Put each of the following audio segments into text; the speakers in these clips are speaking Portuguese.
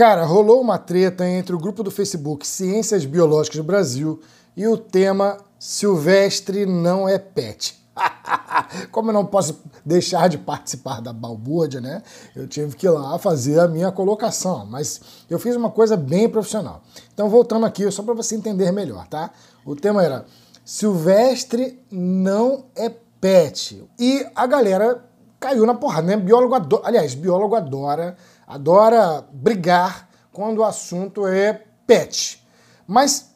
Cara, rolou uma treta entre o grupo do Facebook Ciências Biológicas do Brasil e o tema Silvestre não é pet. Como eu não posso deixar de participar da balbúrdia, né? Eu tive que ir lá fazer a minha colocação, mas eu fiz uma coisa bem profissional. Então, voltando aqui, só para você entender melhor, tá? O tema era Silvestre não é pet. E a galera caiu na porrada, né? Biólogo adora, aliás, biólogo adora adora brigar quando o assunto é pet. Mas,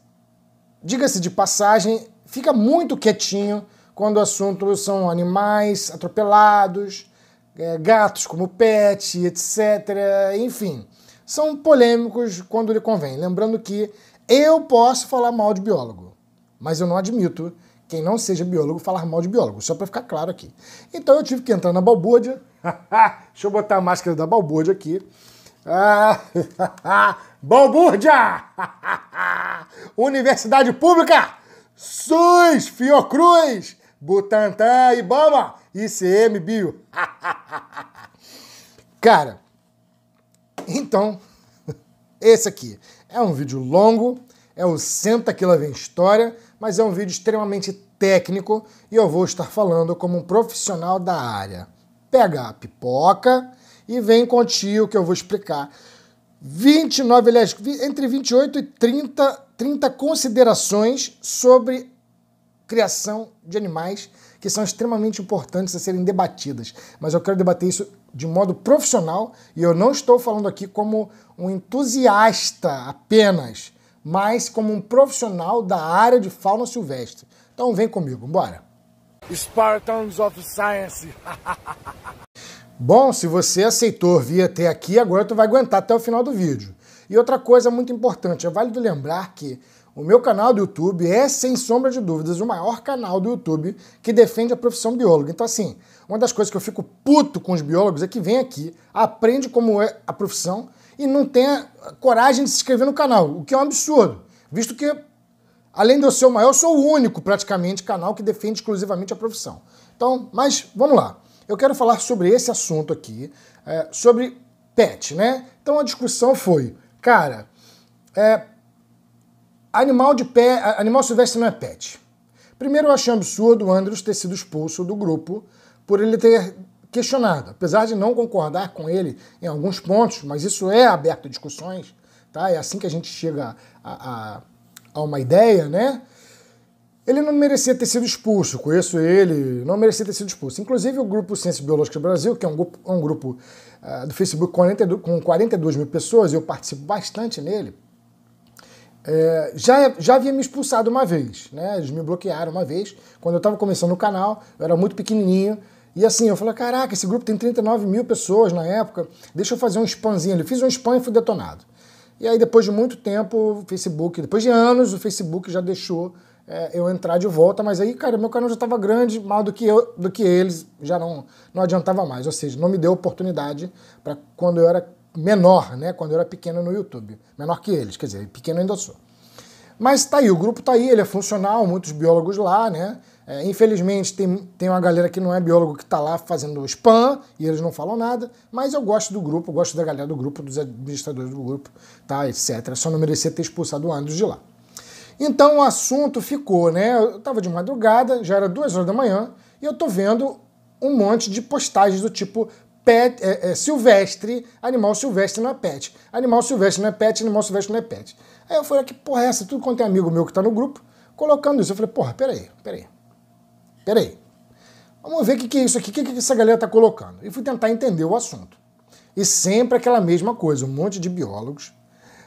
diga-se de passagem, fica muito quietinho quando o assunto são animais atropelados, é, gatos como pet, etc. Enfim, são polêmicos quando lhe convém. Lembrando que eu posso falar mal de biólogo, mas eu não admito quem não seja biólogo falar mal de biólogo, só para ficar claro aqui. Então eu tive que entrar na balbúrdia. Deixa eu botar a máscara da balbúrdia aqui. Ah, balbúrdia! Universidade Pública! SUS, Fiocruz, Butantan, Ibama, ICM, Bio. Cara, então, esse aqui é um vídeo longo, é o Senta Que Lá Vem História, mas é um vídeo extremamente técnico e eu vou estar falando como um profissional da área. Pega a pipoca e vem com tio que eu vou explicar. 29, aliás, entre 28 e 30, 30 considerações sobre criação de animais que são extremamente importantes a serem debatidas. Mas eu quero debater isso de modo profissional e eu não estou falando aqui como um entusiasta apenas, mas como um profissional da área de fauna silvestre. Então vem comigo, bora! Spartans of Science! Bom, se você aceitou vir até aqui, agora tu vai aguentar até o final do vídeo. E outra coisa muito importante, é válido lembrar que o meu canal do YouTube é, sem sombra de dúvidas, o maior canal do YouTube que defende a profissão biólogo. Então, assim, uma das coisas que eu fico puto com os biólogos é que vem aqui, aprende como é a profissão e não tem coragem de se inscrever no canal, o que é um absurdo, visto que Além de eu ser o maior, eu sou o único, praticamente, canal que defende exclusivamente a profissão. Então, mas vamos lá. Eu quero falar sobre esse assunto aqui, é, sobre pet, né? Então a discussão foi, cara, é, animal de pé, animal silvestre não é pet. Primeiro, eu achei um absurdo o Andrews ter sido expulso do grupo por ele ter questionado, apesar de não concordar com ele em alguns pontos, mas isso é aberto a discussões, tá? É assim que a gente chega a, a a uma ideia, né? Ele não merecia ter sido expulso, conheço ele, não merecia ter sido expulso. Inclusive, o grupo Ciências Biológicas Brasil, que é um grupo, um grupo uh, do Facebook 42, com 42 mil pessoas, eu participo bastante nele, é, já, já havia me expulsado uma vez, né? Eles me bloquearam uma vez, quando eu estava começando o canal, eu era muito pequenininho, e assim, eu falei, caraca, esse grupo tem 39 mil pessoas na época, deixa eu fazer um spamzinho. Eu fiz um spam e fui detonado. E aí, depois de muito tempo, o Facebook, depois de anos, o Facebook já deixou é, eu entrar de volta, mas aí, cara, meu canal já estava grande, mal do que eu, do que eles, já não, não adiantava mais. Ou seja, não me deu oportunidade para quando eu era menor, né? Quando eu era pequeno no YouTube. Menor que eles, quer dizer, pequeno ainda sou. Mas tá aí, o grupo tá aí, ele é funcional, muitos biólogos lá, né? É, infelizmente, tem, tem uma galera que não é biólogo que está lá fazendo spam e eles não falam nada, mas eu gosto do grupo, gosto da galera do grupo, dos administradores do grupo, tá, etc. Só não merecia ter expulsado o Andros de lá. Então o assunto ficou, né? Eu estava de madrugada, já era duas horas da manhã, e eu tô vendo um monte de postagens do tipo pet, é, é, silvestre, animal silvestre não é pet, animal silvestre não é pet, animal silvestre não é pet. Aí eu falei, que porra é essa? Tudo quanto é amigo meu que está no grupo, colocando isso. Eu falei, porra, peraí, peraí peraí, vamos ver o que, que é isso aqui, o que, que essa galera está colocando. E fui tentar entender o assunto. E sempre aquela mesma coisa, um monte de biólogos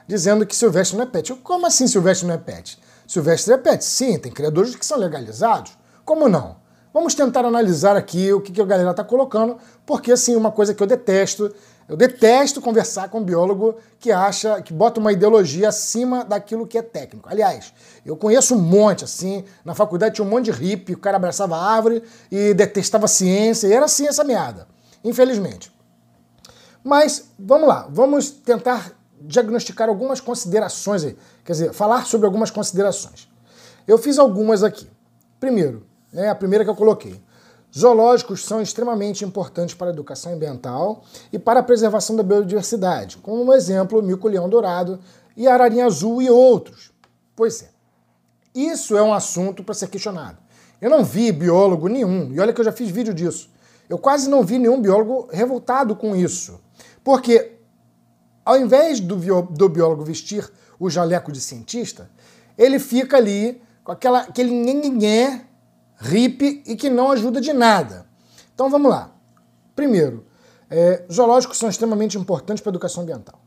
dizendo que silvestre não é pet. Eu, como assim silvestre não é pet? Silvestre é pet, sim, tem criadores que são legalizados. Como não? Vamos tentar analisar aqui o que, que a galera está colocando, porque assim, uma coisa que eu detesto eu detesto conversar com um biólogo que acha, que bota uma ideologia acima daquilo que é técnico. Aliás, eu conheço um monte assim. Na faculdade tinha um monte de hippie, o cara abraçava a árvore e detestava a ciência, e era assim essa meada, infelizmente. Mas vamos lá, vamos tentar diagnosticar algumas considerações aí. Quer dizer, falar sobre algumas considerações. Eu fiz algumas aqui. Primeiro, né, a primeira que eu coloquei. Zoológicos são extremamente importantes para a educação ambiental e para a preservação da biodiversidade, como um exemplo o mico-leão dourado e a ararinha azul e outros. Pois é, isso é um assunto para ser questionado. Eu não vi biólogo nenhum, e olha que eu já fiz vídeo disso. Eu quase não vi nenhum biólogo revoltado com isso. Porque, ao invés do, do biólogo vestir o jaleco de cientista, ele fica ali com aquela, aquele ninguém. Rip e que não ajuda de nada. Então vamos lá. Primeiro, é, zoológicos são extremamente importantes para a educação ambiental.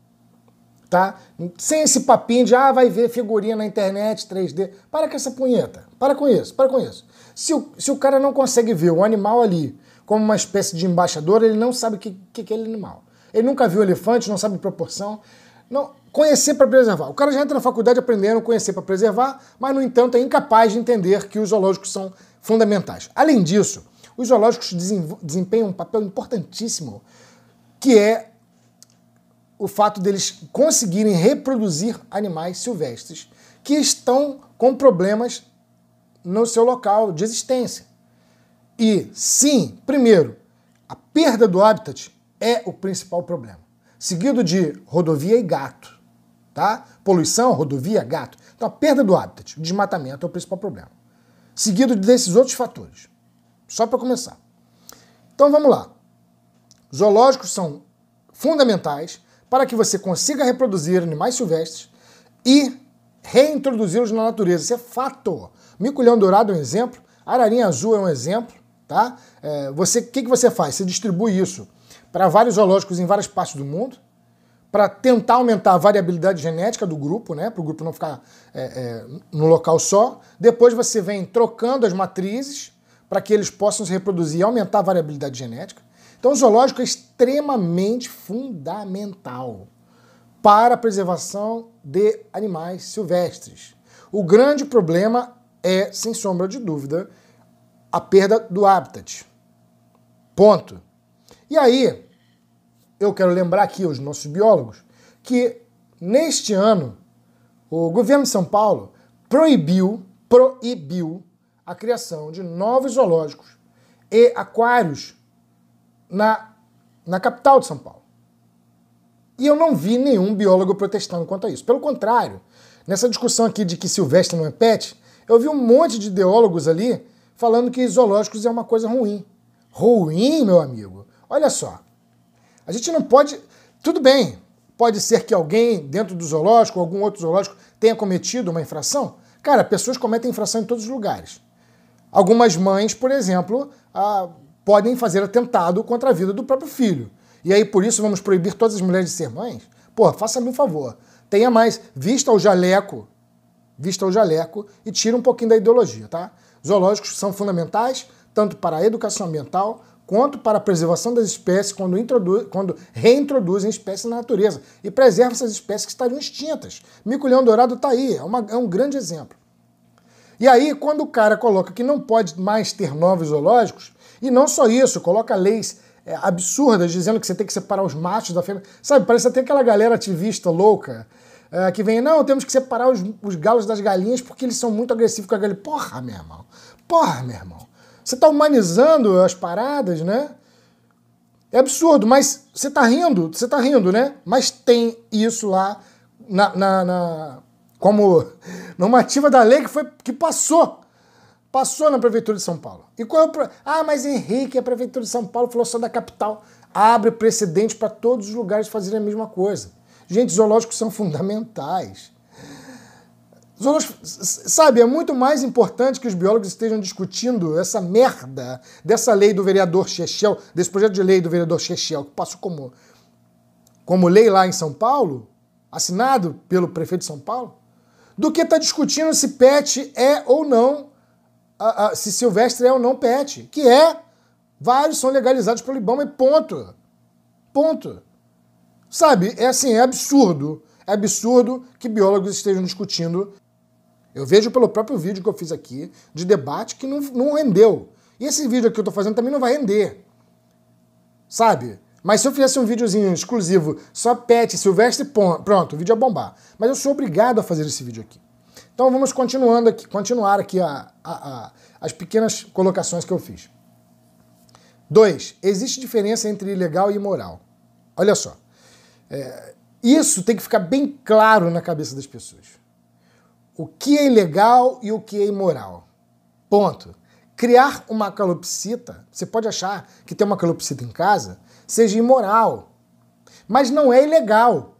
Tá? Sem esse papinho de, ah, vai ver figurinha na internet 3D. Para com essa punheta. Para com isso, para com isso. Se o, se o cara não consegue ver o animal ali como uma espécie de embaixador, ele não sabe o que, que, é é animal. Ele nunca viu elefante, não sabe proporção. Não, conhecer para preservar. O cara já entra na faculdade aprendendo a conhecer para preservar, mas, no entanto, é incapaz de entender que os zoológicos são fundamentais. Além disso, os zoológicos desempenham um papel importantíssimo, que é o fato deles conseguirem reproduzir animais silvestres que estão com problemas no seu local de existência. E sim, primeiro, a perda do habitat é o principal problema, seguido de rodovia e gato, tá? Poluição, rodovia, gato. Então, a perda do habitat, o desmatamento é o principal problema seguido desses outros fatores. Só para começar. Então vamos lá. Zoológicos são fundamentais para que você consiga reproduzir animais silvestres e reintroduzi-los na natureza. Isso é fato. Miculhão dourado é um exemplo, ararinha azul é um exemplo, tá? É, você, o que, que você faz? Você distribui isso para vários zoológicos em várias partes do mundo, para tentar aumentar a variabilidade genética do grupo, né, para o grupo não ficar é, é, no local só. Depois você vem trocando as matrizes para que eles possam se reproduzir e aumentar a variabilidade genética. Então, o zoológico é extremamente fundamental para a preservação de animais silvestres. O grande problema é, sem sombra de dúvida, a perda do habitat. Ponto. E aí, eu quero lembrar aqui aos nossos biólogos que neste ano o governo de São Paulo proibiu, proibiu a criação de novos zoológicos e aquários na, na capital de São Paulo. E eu não vi nenhum biólogo protestando quanto a isso. Pelo contrário, nessa discussão aqui de que silvestre não é pet, eu vi um monte de ideólogos ali falando que zoológicos é uma coisa ruim. Ruim, meu amigo? Olha só, a gente não pode. Tudo bem, pode ser que alguém dentro do zoológico, ou algum outro zoológico, tenha cometido uma infração. Cara, pessoas cometem infração em todos os lugares. Algumas mães, por exemplo, ah, podem fazer atentado contra a vida do próprio filho. E aí, por isso, vamos proibir todas as mulheres de ser mães? Porra, faça-me um favor. Tenha mais. Vista o jaleco. Vista o jaleco e tira um pouquinho da ideologia, tá? Zoológicos são fundamentais, tanto para a educação ambiental quanto para a preservação das espécies quando, quando reintroduzem espécies na natureza e preservam essas espécies que estariam extintas. Mico-leão dourado está aí, é, uma, é um grande exemplo. E aí, quando o cara coloca que não pode mais ter novos zoológicos, e não só isso, coloca leis é, absurdas dizendo que você tem que separar os machos da fêmea. Sabe, parece até aquela galera ativista louca é, que vem, não, temos que separar os, os galos das galinhas porque eles são muito agressivos com a galinha. Porra, meu irmão. Porra, meu irmão. Você está humanizando as paradas, né? É absurdo, mas você está rindo, você está rindo, né? Mas tem isso lá na, na, na como normativa da lei que foi que passou. Passou na prefeitura de São Paulo. E qual é o pro... Ah, mas Henrique, a prefeitura de São Paulo falou só da capital. Abre precedente para todos os lugares fazerem a mesma coisa. Gente, zoológicos são fundamentais sabe, é muito mais importante que os biólogos estejam discutindo essa merda dessa lei do vereador Chechel, desse projeto de lei do vereador Chechel, que passou como, como lei lá em São Paulo, assinado pelo prefeito de São Paulo, do que estar tá discutindo se pet é ou não, a, a, se silvestre é ou não pet, que é, vários são legalizados pelo Ibama e ponto. Ponto. Sabe, é assim, é absurdo. É absurdo que biólogos estejam discutindo eu vejo pelo próprio vídeo que eu fiz aqui de debate que não, não rendeu. E esse vídeo aqui que eu estou fazendo também não vai render. Sabe? Mas se eu fizesse um videozinho exclusivo, só pet, silvestre, pronto, o vídeo ia bombar. Mas eu sou obrigado a fazer esse vídeo aqui. Então vamos continuando aqui, continuar aqui a, a, a, as pequenas colocações que eu fiz. 2. Existe diferença entre ilegal e imoral. Olha só. É, isso tem que ficar bem claro na cabeça das pessoas o que é ilegal e o que é imoral. Ponto. Criar uma calopsita, você pode achar que ter uma calopsita em casa seja imoral, mas não é ilegal.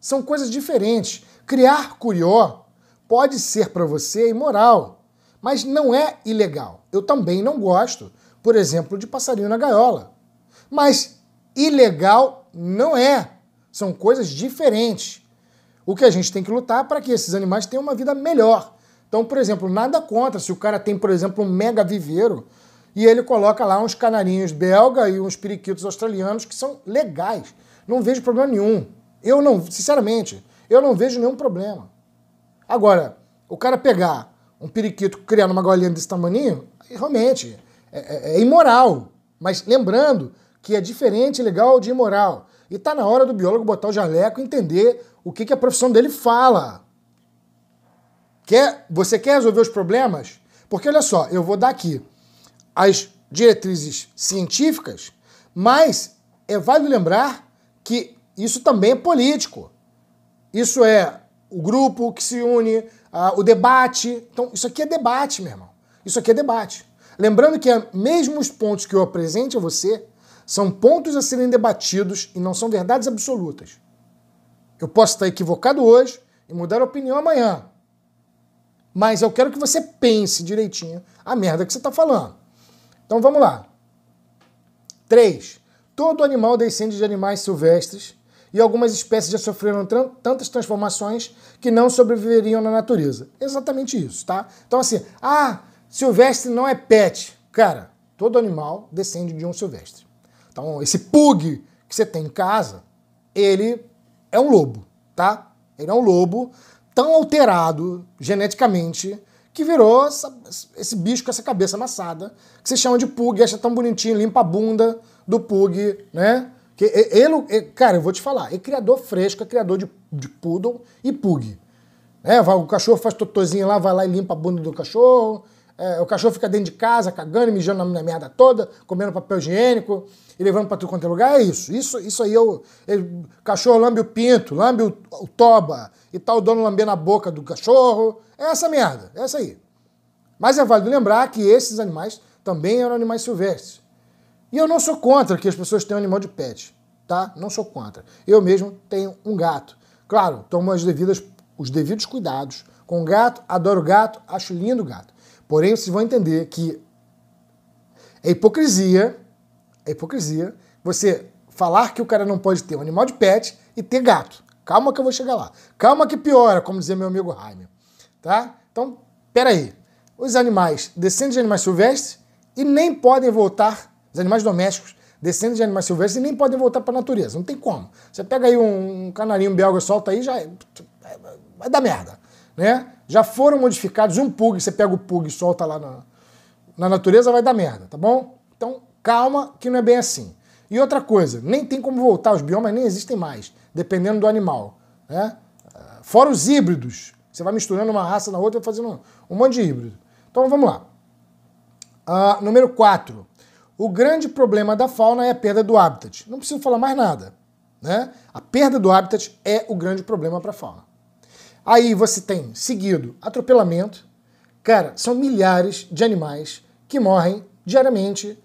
São coisas diferentes. Criar curió pode ser para você imoral, mas não é ilegal. Eu também não gosto, por exemplo, de passarinho na gaiola. Mas ilegal não é. São coisas diferentes. O que a gente tem que lutar é para que esses animais tenham uma vida melhor. Então, por exemplo, nada contra se o cara tem, por exemplo, um mega viveiro e ele coloca lá uns canarinhos belga e uns periquitos australianos que são legais. Não vejo problema nenhum. Eu não, sinceramente, eu não vejo nenhum problema. Agora, o cara pegar um periquito criando uma galinha desse tamanho, realmente é, é, é, imoral. Mas lembrando que é diferente legal de imoral. E tá na hora do biólogo botar o jaleco e entender o que, que a profissão dele fala. Quer, você quer resolver os problemas? Porque olha só, eu vou dar aqui as diretrizes científicas, mas é válido lembrar que isso também é político. Isso é o grupo que se une, a, o debate. Então, isso aqui é debate, meu irmão. Isso aqui é debate. Lembrando que mesmo os pontos que eu apresente a você são pontos a serem debatidos e não são verdades absolutas. Eu posso estar equivocado hoje e mudar a opinião amanhã. Mas eu quero que você pense direitinho a merda que você está falando. Então vamos lá. 3. Todo animal descende de animais silvestres e algumas espécies já sofreram tantas transformações que não sobreviveriam na natureza. Exatamente isso, tá? Então, assim, ah, silvestre não é pet. Cara, todo animal descende de um silvestre. Então, esse pug que você tem em casa, ele é um lobo, tá? Ele é um lobo tão alterado geneticamente que virou essa, esse bicho com essa cabeça amassada, que se chama de Pug, acha tão bonitinho, limpa a bunda do Pug, né? Que ele, ele cara, eu vou te falar, é criador fresco, é criador de, de poodle e Pug. É, o cachorro faz totozinho lá, vai lá e limpa a bunda do cachorro, é, o cachorro fica dentro de casa, cagando, mijando na, merda toda, comendo papel higiênico e levando para tudo quanto é lugar. É isso. Isso, isso aí é o, o cachorro lambe o pinto, lambe o, o, toba e tá o dono lambendo a boca do cachorro. É essa merda, é essa aí. Mas é válido lembrar que esses animais também eram animais silvestres. E eu não sou contra que as pessoas tenham animal de pet, tá? Não sou contra. Eu mesmo tenho um gato. Claro, tomo as devidas, os devidos cuidados com o gato, adoro gato, acho lindo gato. Porém, vocês vão entender que é hipocrisia, é hipocrisia, você falar que o cara não pode ter um animal de pet e ter gato. Calma que eu vou chegar lá. Calma que piora, como dizia meu amigo Jaime. Tá? Então, peraí. Os animais descendentes de animais silvestres e nem podem voltar, os animais domésticos descendentes de animais silvestres e nem podem voltar para a natureza. Não tem como. Você pega aí um canarinho belga, solta aí, já é, vai dar merda né? Já foram modificados. Um pug você pega o pug e solta lá na, na natureza, vai dar merda, tá bom? Então, calma, que não é bem assim. E outra coisa, nem tem como voltar, os biomas nem existem mais, dependendo do animal. Né? Fora os híbridos. Você vai misturando uma raça na outra e fazendo um monte de híbrido. Então vamos lá. Uh, número 4. O grande problema da fauna é a perda do habitat. Não preciso falar mais nada. Né? A perda do habitat é o grande problema para a fauna. Aí você tem seguido atropelamento. Cara, são milhares de animais que morrem diariamente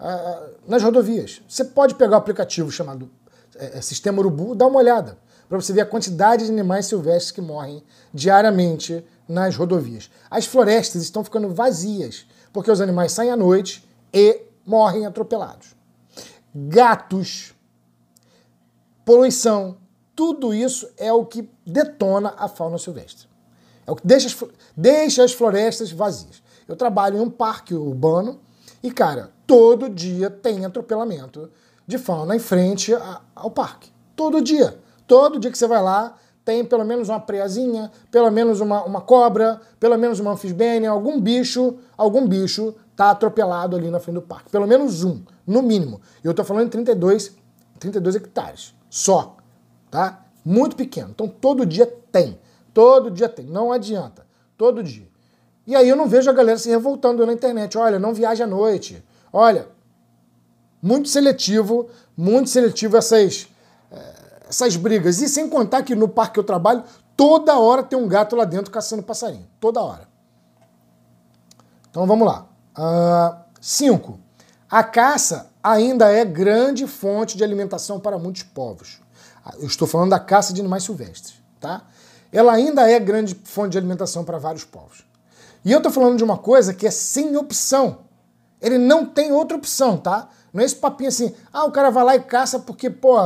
ah, nas rodovias. Você pode pegar o aplicativo chamado é, é, Sistema Urubu, dá uma olhada, para você ver a quantidade de animais silvestres que morrem diariamente nas rodovias. As florestas estão ficando vazias, porque os animais saem à noite e morrem atropelados. Gatos, poluição, tudo isso é o que detona a fauna silvestre. É o que deixa as, deixa as florestas vazias. Eu trabalho em um parque urbano e, cara, todo dia tem atropelamento de fauna em frente a, ao parque. Todo dia. Todo dia que você vai lá, tem pelo menos uma preazinha, pelo menos uma, uma cobra, pelo menos uma anfisbênia, algum bicho, algum bicho tá atropelado ali na frente do parque. Pelo menos um, no mínimo. E eu tô falando em 32, 32 hectares. Só tá? Muito pequeno. Então todo dia tem. Todo dia tem. Não adianta. Todo dia. E aí eu não vejo a galera se revoltando na internet. Olha, não viaja à noite. Olha, muito seletivo, muito seletivo essas, eh, essas brigas. E sem contar que no parque que eu trabalho, toda hora tem um gato lá dentro caçando passarinho. Toda hora. Então vamos lá. 5. Ah, a caça ainda é grande fonte de alimentação para muitos povos. Eu estou falando da caça de animais silvestres, tá? Ela ainda é grande fonte de alimentação para vários povos. E eu estou falando de uma coisa que é sem opção. Ele não tem outra opção, tá? Não é esse papinho assim, ah, o cara vai lá e caça porque, pô,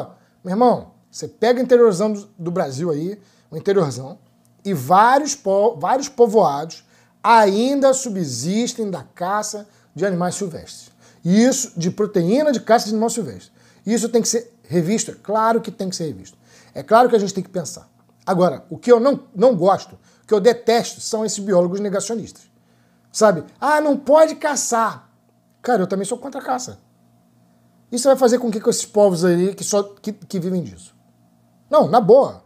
meu irmão, você pega o interiorzão do, do Brasil aí, o interiorzão, e vários, po vários povoados ainda subsistem da caça de animais silvestres. Isso, de proteína de caça de animais silvestres. Isso tem que ser Revista, claro que tem que ser revista. É claro que a gente tem que pensar. Agora, o que eu não, não gosto, o que eu detesto, são esses biólogos negacionistas. Sabe? Ah, não pode caçar. Cara, eu também sou contra a caça. Isso vai fazer com que esses povos aí que só que, que vivem disso? Não, na boa.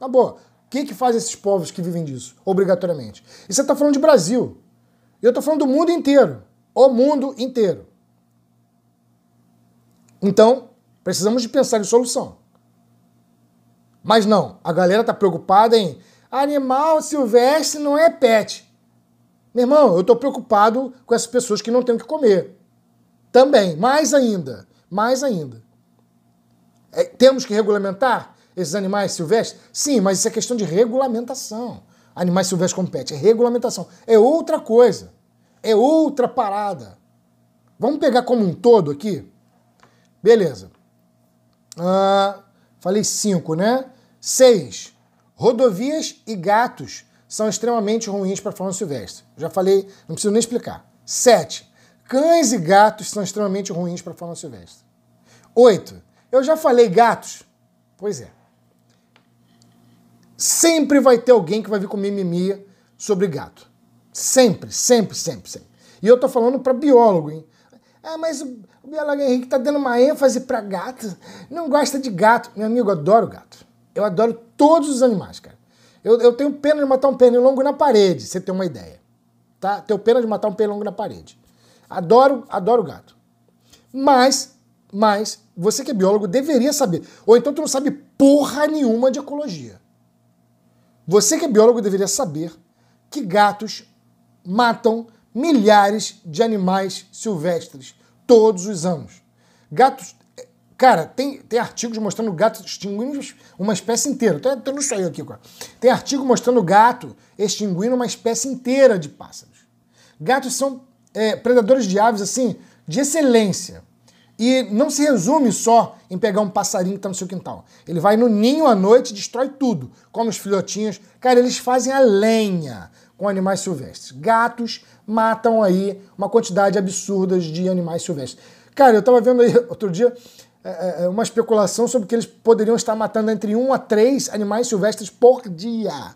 Na boa. O que, que faz esses povos que vivem disso, obrigatoriamente? E você está falando de Brasil. Eu estou falando do mundo inteiro. O mundo inteiro. Então, Precisamos de pensar em solução. Mas não, a galera tá preocupada em animal silvestre não é pet. Meu irmão, eu tô preocupado com essas pessoas que não têm o que comer. Também, mais ainda, mais ainda. É, temos que regulamentar esses animais silvestres? Sim, mas isso é questão de regulamentação. Animais silvestres como pet, é regulamentação. É outra coisa. É outra parada. Vamos pegar como um todo aqui? Beleza. Ah, falei cinco, né? Seis. Rodovias e gatos são extremamente ruins para fauna silvestre. Já falei, não preciso nem explicar. Sete. Cães e gatos são extremamente ruins para fauna silvestre. Oito. Eu já falei gatos? Pois é. Sempre vai ter alguém que vai vir com mimimi sobre gato. Sempre, sempre, sempre, sempre. E eu tô falando para biólogo, hein? Ah, mas o biólogo Henrique está dando uma ênfase para gato. Não gosta de gato. Meu amigo, eu adoro gato. Eu adoro todos os animais, cara. Eu, eu tenho pena de matar um pernilongo na parede, você tem uma ideia. Tá? Tenho pena de matar um pernilongo na parede. Adoro, adoro gato. Mas, mas, você que é biólogo deveria saber. Ou então tu não sabe porra nenhuma de ecologia. Você que é biólogo deveria saber que gatos matam milhares de animais silvestres todos os anos. Gatos. Cara, tem, tem artigos mostrando gato extinguindo uma espécie inteira. Tô, tô no aí aqui, cara. Tem artigo mostrando gato extinguindo uma espécie inteira de pássaros. Gatos são é, predadores de aves, assim, de excelência. E não se resume só em pegar um passarinho que está no seu quintal. Ele vai no ninho à noite, destrói tudo, come os filhotinhos. Cara, eles fazem a lenha com animais silvestres. Gatos matam aí uma quantidade absurda de animais silvestres. Cara, eu estava vendo aí outro dia é, é, é, uma especulação sobre que eles poderiam estar matando entre um a três animais silvestres por dia.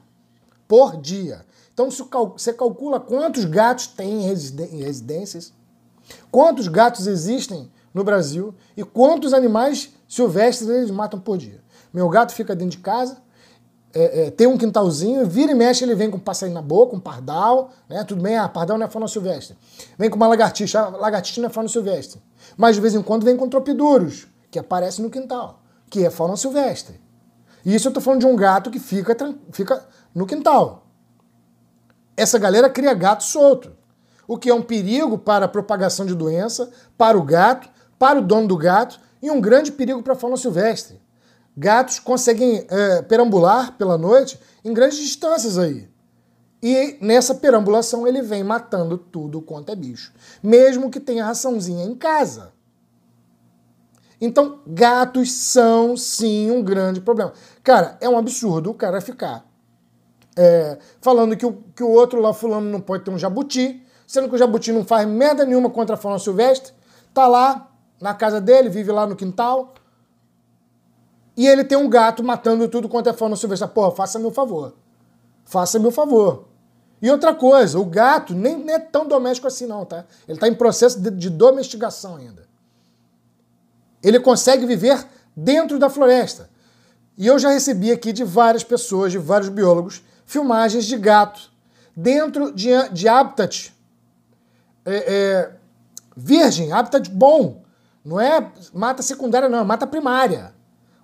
Por dia. Então você calcula quantos gatos tem em residências, quantos gatos existem no Brasil e quantos animais silvestres eles matam por dia. Meu gato fica dentro de casa, é, é, um quintalzinho, vira e mexe, ele vem com um passarinho na boca, um pardal, né? Tudo bem, ah, pardal não é fauna silvestre. Vem com uma lagartixa, ah, lagartixa não é fauna silvestre. Mas de vez em quando vem com tropiduros, que aparece no quintal, que é fauna silvestre. E isso eu estou falando de um gato que fica, fica no quintal. Essa galera cria gato solto, o que é um perigo para a propagação de doença, para o gato, para o dono do gato e um grande perigo para a fauna silvestre. Gatos conseguem é, perambular pela noite em grandes distâncias aí. E nessa perambulação ele vem matando tudo quanto é bicho. Mesmo que tenha raçãozinha em casa. Então, gatos são sim um grande problema. Cara, é um absurdo o cara ficar é, falando que o, que o outro lá, fulano, não pode ter um jabuti, sendo que o jabuti não faz merda nenhuma contra a fauna silvestre. Tá lá na casa dele, vive lá no quintal, e ele tem um gato matando tudo quanto é fauna silvestre. Porra, faça-me favor. Faça-me favor. E outra coisa, o gato nem, nem é tão doméstico assim, não, tá? Ele está em processo de, de domesticação ainda. Ele consegue viver dentro da floresta. E eu já recebi aqui de várias pessoas, de vários biólogos, filmagens de gato dentro de, de habitat é, é, virgem, habitat bom. Não é mata secundária, não, é mata primária.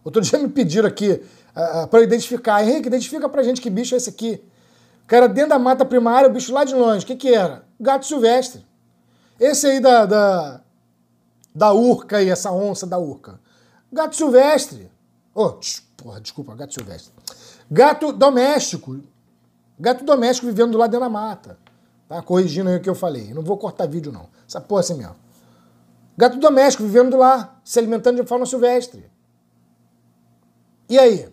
Outro dia me pediram aqui uh, ah, ah, para identificar. Henrique, identifica pra gente que bicho é esse aqui. O cara dentro da mata primária, o bicho lá de longe. O que, que era? Gato silvestre. Esse aí da, da, da urca aí, essa onça da urca. Gato silvestre. Oh, porra, desculpa, gato silvestre. Gato doméstico. Gato doméstico vivendo lá dentro da mata. Tá? Corrigindo aí o que eu falei. Não vou cortar vídeo, não. Essa porra é assim mesmo. Gato doméstico vivendo lá, se alimentando de fauna silvestre. E aí?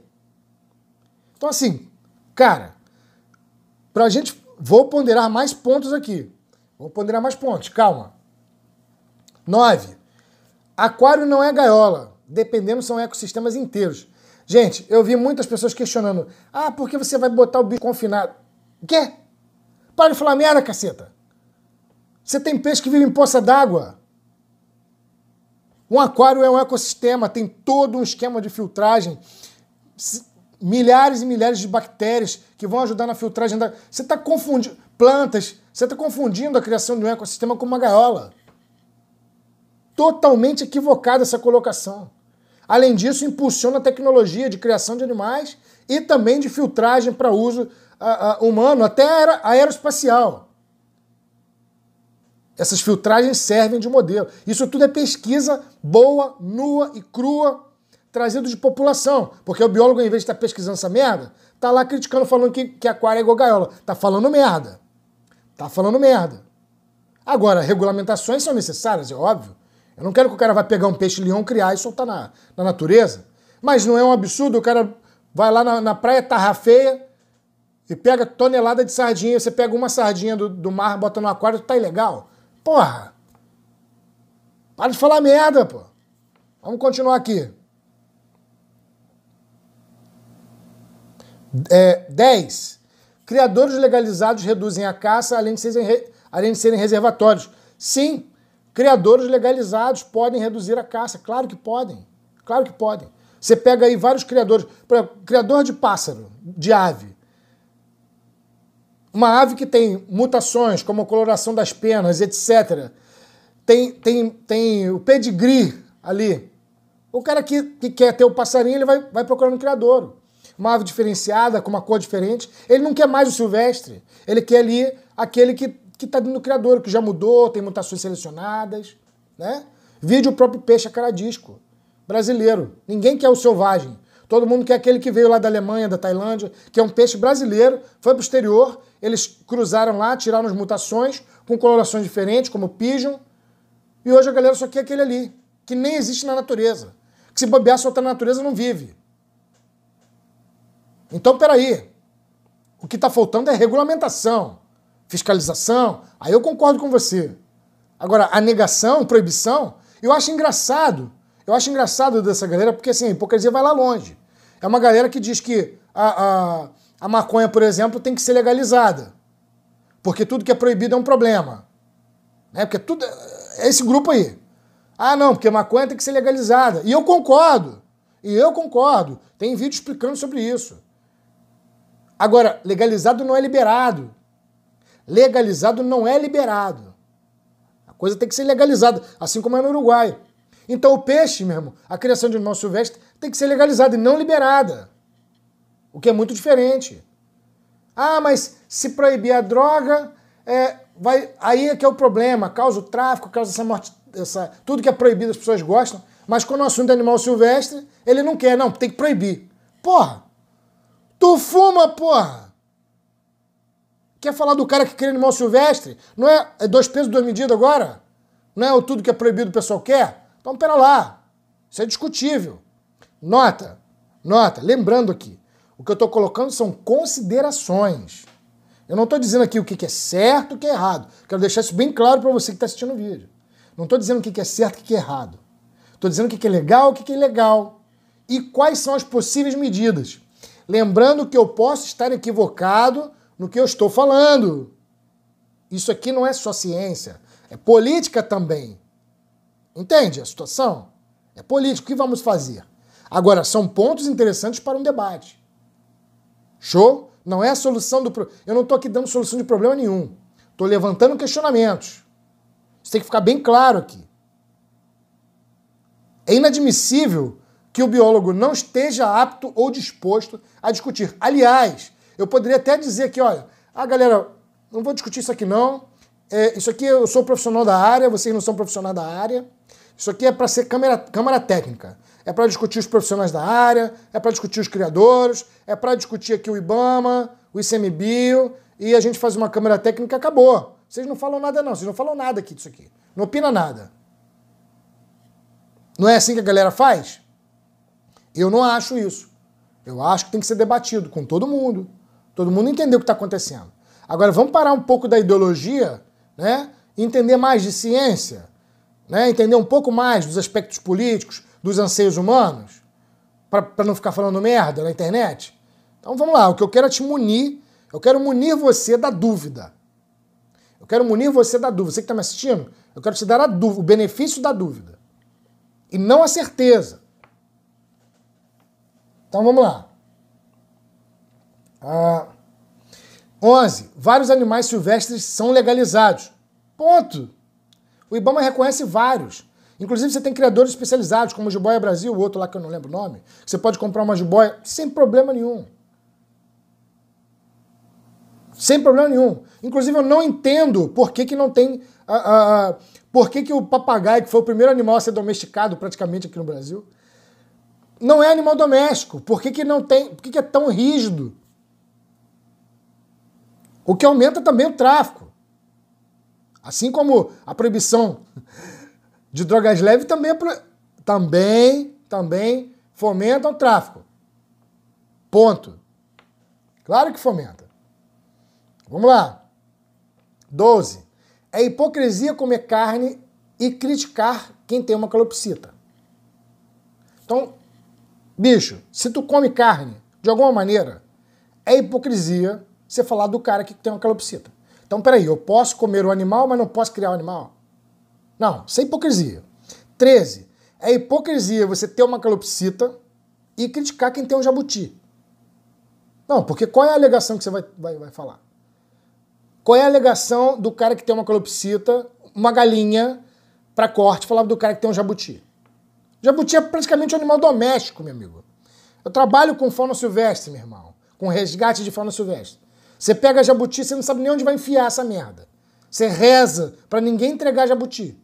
Então, assim, cara, para a gente. Vou ponderar mais pontos aqui. Vou ponderar mais pontos, calma. 9. Aquário não é gaiola. Dependendo, são ecossistemas inteiros. Gente, eu vi muitas pessoas questionando: ah, por que você vai botar o bicho confinado? Quê? Para de falar merda, caceta. Você tem peixe que vive em poça d'água. Um aquário é um ecossistema, tem todo um esquema de filtragem, milhares e milhares de bactérias que vão ajudar na filtragem da. Você está confundindo. Plantas, você está confundindo a criação de um ecossistema com uma gaiola. Totalmente equivocada essa colocação. Além disso, impulsiona a tecnologia de criação de animais e também de filtragem para uso uh, uh, humano, até aeroespacial. Essas filtragens servem de modelo. Isso tudo é pesquisa boa, nua e crua, trazido de população. Porque o biólogo, ao invés de estar tá pesquisando essa merda, tá lá criticando, falando que, que aquário é igual gaiola. Tá falando merda. Tá falando merda. Agora, regulamentações são necessárias, é óbvio. Eu não quero que o cara vá pegar um peixe-leão, criar e soltar na, na natureza. Mas não é um absurdo o cara vai lá na, na praia, tarrafeia, e pega tonelada de sardinha. Você pega uma sardinha do, do mar, bota no aquário, tá ilegal. Porra! Para de falar merda, pô. Vamos continuar aqui. É, 10. Criadores legalizados reduzem a caça, além de, serem, além de serem reservatórios. Sim, criadores legalizados podem reduzir a caça. Claro que podem. Claro que podem. Você pega aí vários criadores. criador de pássaro, de ave. Uma ave que tem mutações, como a coloração das penas, etc., tem, tem, tem o pedigree ali. O cara que, que quer ter o passarinho, ele vai, vai procurar um Uma ave diferenciada, com uma cor diferente. Ele não quer mais o silvestre. Ele quer ali aquele que está dentro do que já mudou, tem mutações selecionadas. Né? Vide o próprio peixe disco. brasileiro. Ninguém quer o selvagem. Todo mundo quer aquele que veio lá da Alemanha, da Tailândia, que é um peixe brasileiro, foi para o exterior, eles cruzaram lá, tiraram as mutações, com colorações diferentes, como o pigeon, e hoje a galera só quer aquele ali, que nem existe na natureza. Que se bobear soltar tá na natureza, não vive. Então, peraí. O que está faltando é regulamentação, fiscalização. Aí eu concordo com você. Agora, a negação, proibição, eu acho engraçado. Eu acho engraçado dessa galera, porque assim, a hipocrisia vai lá longe. É uma galera que diz que a, a, a maconha, por exemplo, tem que ser legalizada. Porque tudo que é proibido é um problema. Né? Porque tudo. É, é esse grupo aí. Ah, não, porque a maconha tem que ser legalizada. E eu concordo. E eu concordo. Tem vídeo explicando sobre isso. Agora, legalizado não é liberado. Legalizado não é liberado. A coisa tem que ser legalizada, assim como é no Uruguai. Então, o peixe, meu irmão, a criação de animal silvestre tem que ser legalizada e não liberada. O que é muito diferente. Ah, mas se proibir a droga, é, vai, aí é que é o problema. Causa o tráfico, causa essa morte, essa, tudo que é proibido as pessoas gostam. Mas quando o assunto é animal silvestre, ele não quer, não, tem que proibir. Porra! Tu fuma, porra! Quer falar do cara que cria animal silvestre? Não é, é dois pesos, duas medidas agora? Não é o tudo que é proibido o pessoal quer? Então, pera lá. Isso é discutível. Nota, nota, lembrando aqui, o que eu estou colocando são considerações. Eu não estou dizendo aqui o que é certo e o que é errado. Quero deixar isso bem claro para você que está assistindo o vídeo. Não estou dizendo o que é certo e o que é errado. Estou dizendo o que é legal e o que é ilegal. E quais são as possíveis medidas. Lembrando que eu posso estar equivocado no que eu estou falando. Isso aqui não é só ciência, é política também. Entende a situação? É político. O que vamos fazer? Agora, são pontos interessantes para um debate. Show? Não é a solução do problema. Eu não estou aqui dando solução de problema nenhum. Estou levantando questionamentos. Isso tem que ficar bem claro aqui. É inadmissível que o biólogo não esteja apto ou disposto a discutir. Aliás, eu poderia até dizer que, olha, ah, galera, não vou discutir isso aqui não. É, isso aqui eu sou profissional da área, vocês não são profissional da área. Isso aqui é para ser câmara, câmara técnica é para discutir os profissionais da área, é para discutir os criadores, é para discutir aqui o IBAMA, o ICMBio, e a gente faz uma câmera técnica e acabou. Vocês não falam nada, não. Vocês não falam nada aqui disso aqui. Não opina nada. Não é assim que a galera faz? Eu não acho isso. Eu acho que tem que ser debatido com todo mundo. Todo mundo entender o que está acontecendo. Agora, vamos parar um pouco da ideologia, né? Entender mais de ciência, né? Entender um pouco mais dos aspectos políticos, dos anseios humanos? Para não ficar falando merda na internet? Então vamos lá, o que eu quero é te munir, eu quero munir você da dúvida. Eu quero munir você da dúvida. Você que está me assistindo, eu quero te dar dúvida, o benefício da dúvida. E não a certeza. Então vamos lá. Ah, 11. Vários animais silvestres são legalizados. Ponto. O Ibama reconhece vários. Inclusive, você tem criadores especializados, como o Jiboia Brasil, o outro lá que eu não lembro o nome. Você pode comprar uma jiboia sem problema nenhum. Sem problema nenhum. Inclusive, eu não entendo por que, que não tem. Uh, uh, por que, que o papagaio, que foi o primeiro animal a ser domesticado praticamente aqui no Brasil, não é animal doméstico? Por que, que não tem. Por que, que é tão rígido? O que aumenta também o tráfico. Assim como a proibição de drogas leves também, é também, também fomentam o tráfico. Ponto. Claro que fomenta. Vamos lá. 12. É hipocrisia comer carne e criticar quem tem uma calopsita. Então, bicho, se tu come carne de alguma maneira, é hipocrisia você falar do cara que tem uma calopsita. Então, peraí, eu posso comer o animal, mas não posso criar o animal? Não, sem hipocrisia. 13. É hipocrisia você ter uma calopsita e criticar quem tem um jabuti. Não, porque qual é a alegação que você vai, vai, vai falar? Qual é a alegação do cara que tem uma calopsita, uma galinha para corte, falar do cara que tem um jabuti? Jabuti é praticamente um animal doméstico, meu amigo. Eu trabalho com fauna silvestre, meu irmão. Com resgate de fauna silvestre. Você pega jabuti, você não sabe nem onde vai enfiar essa merda. Você reza para ninguém entregar jabuti.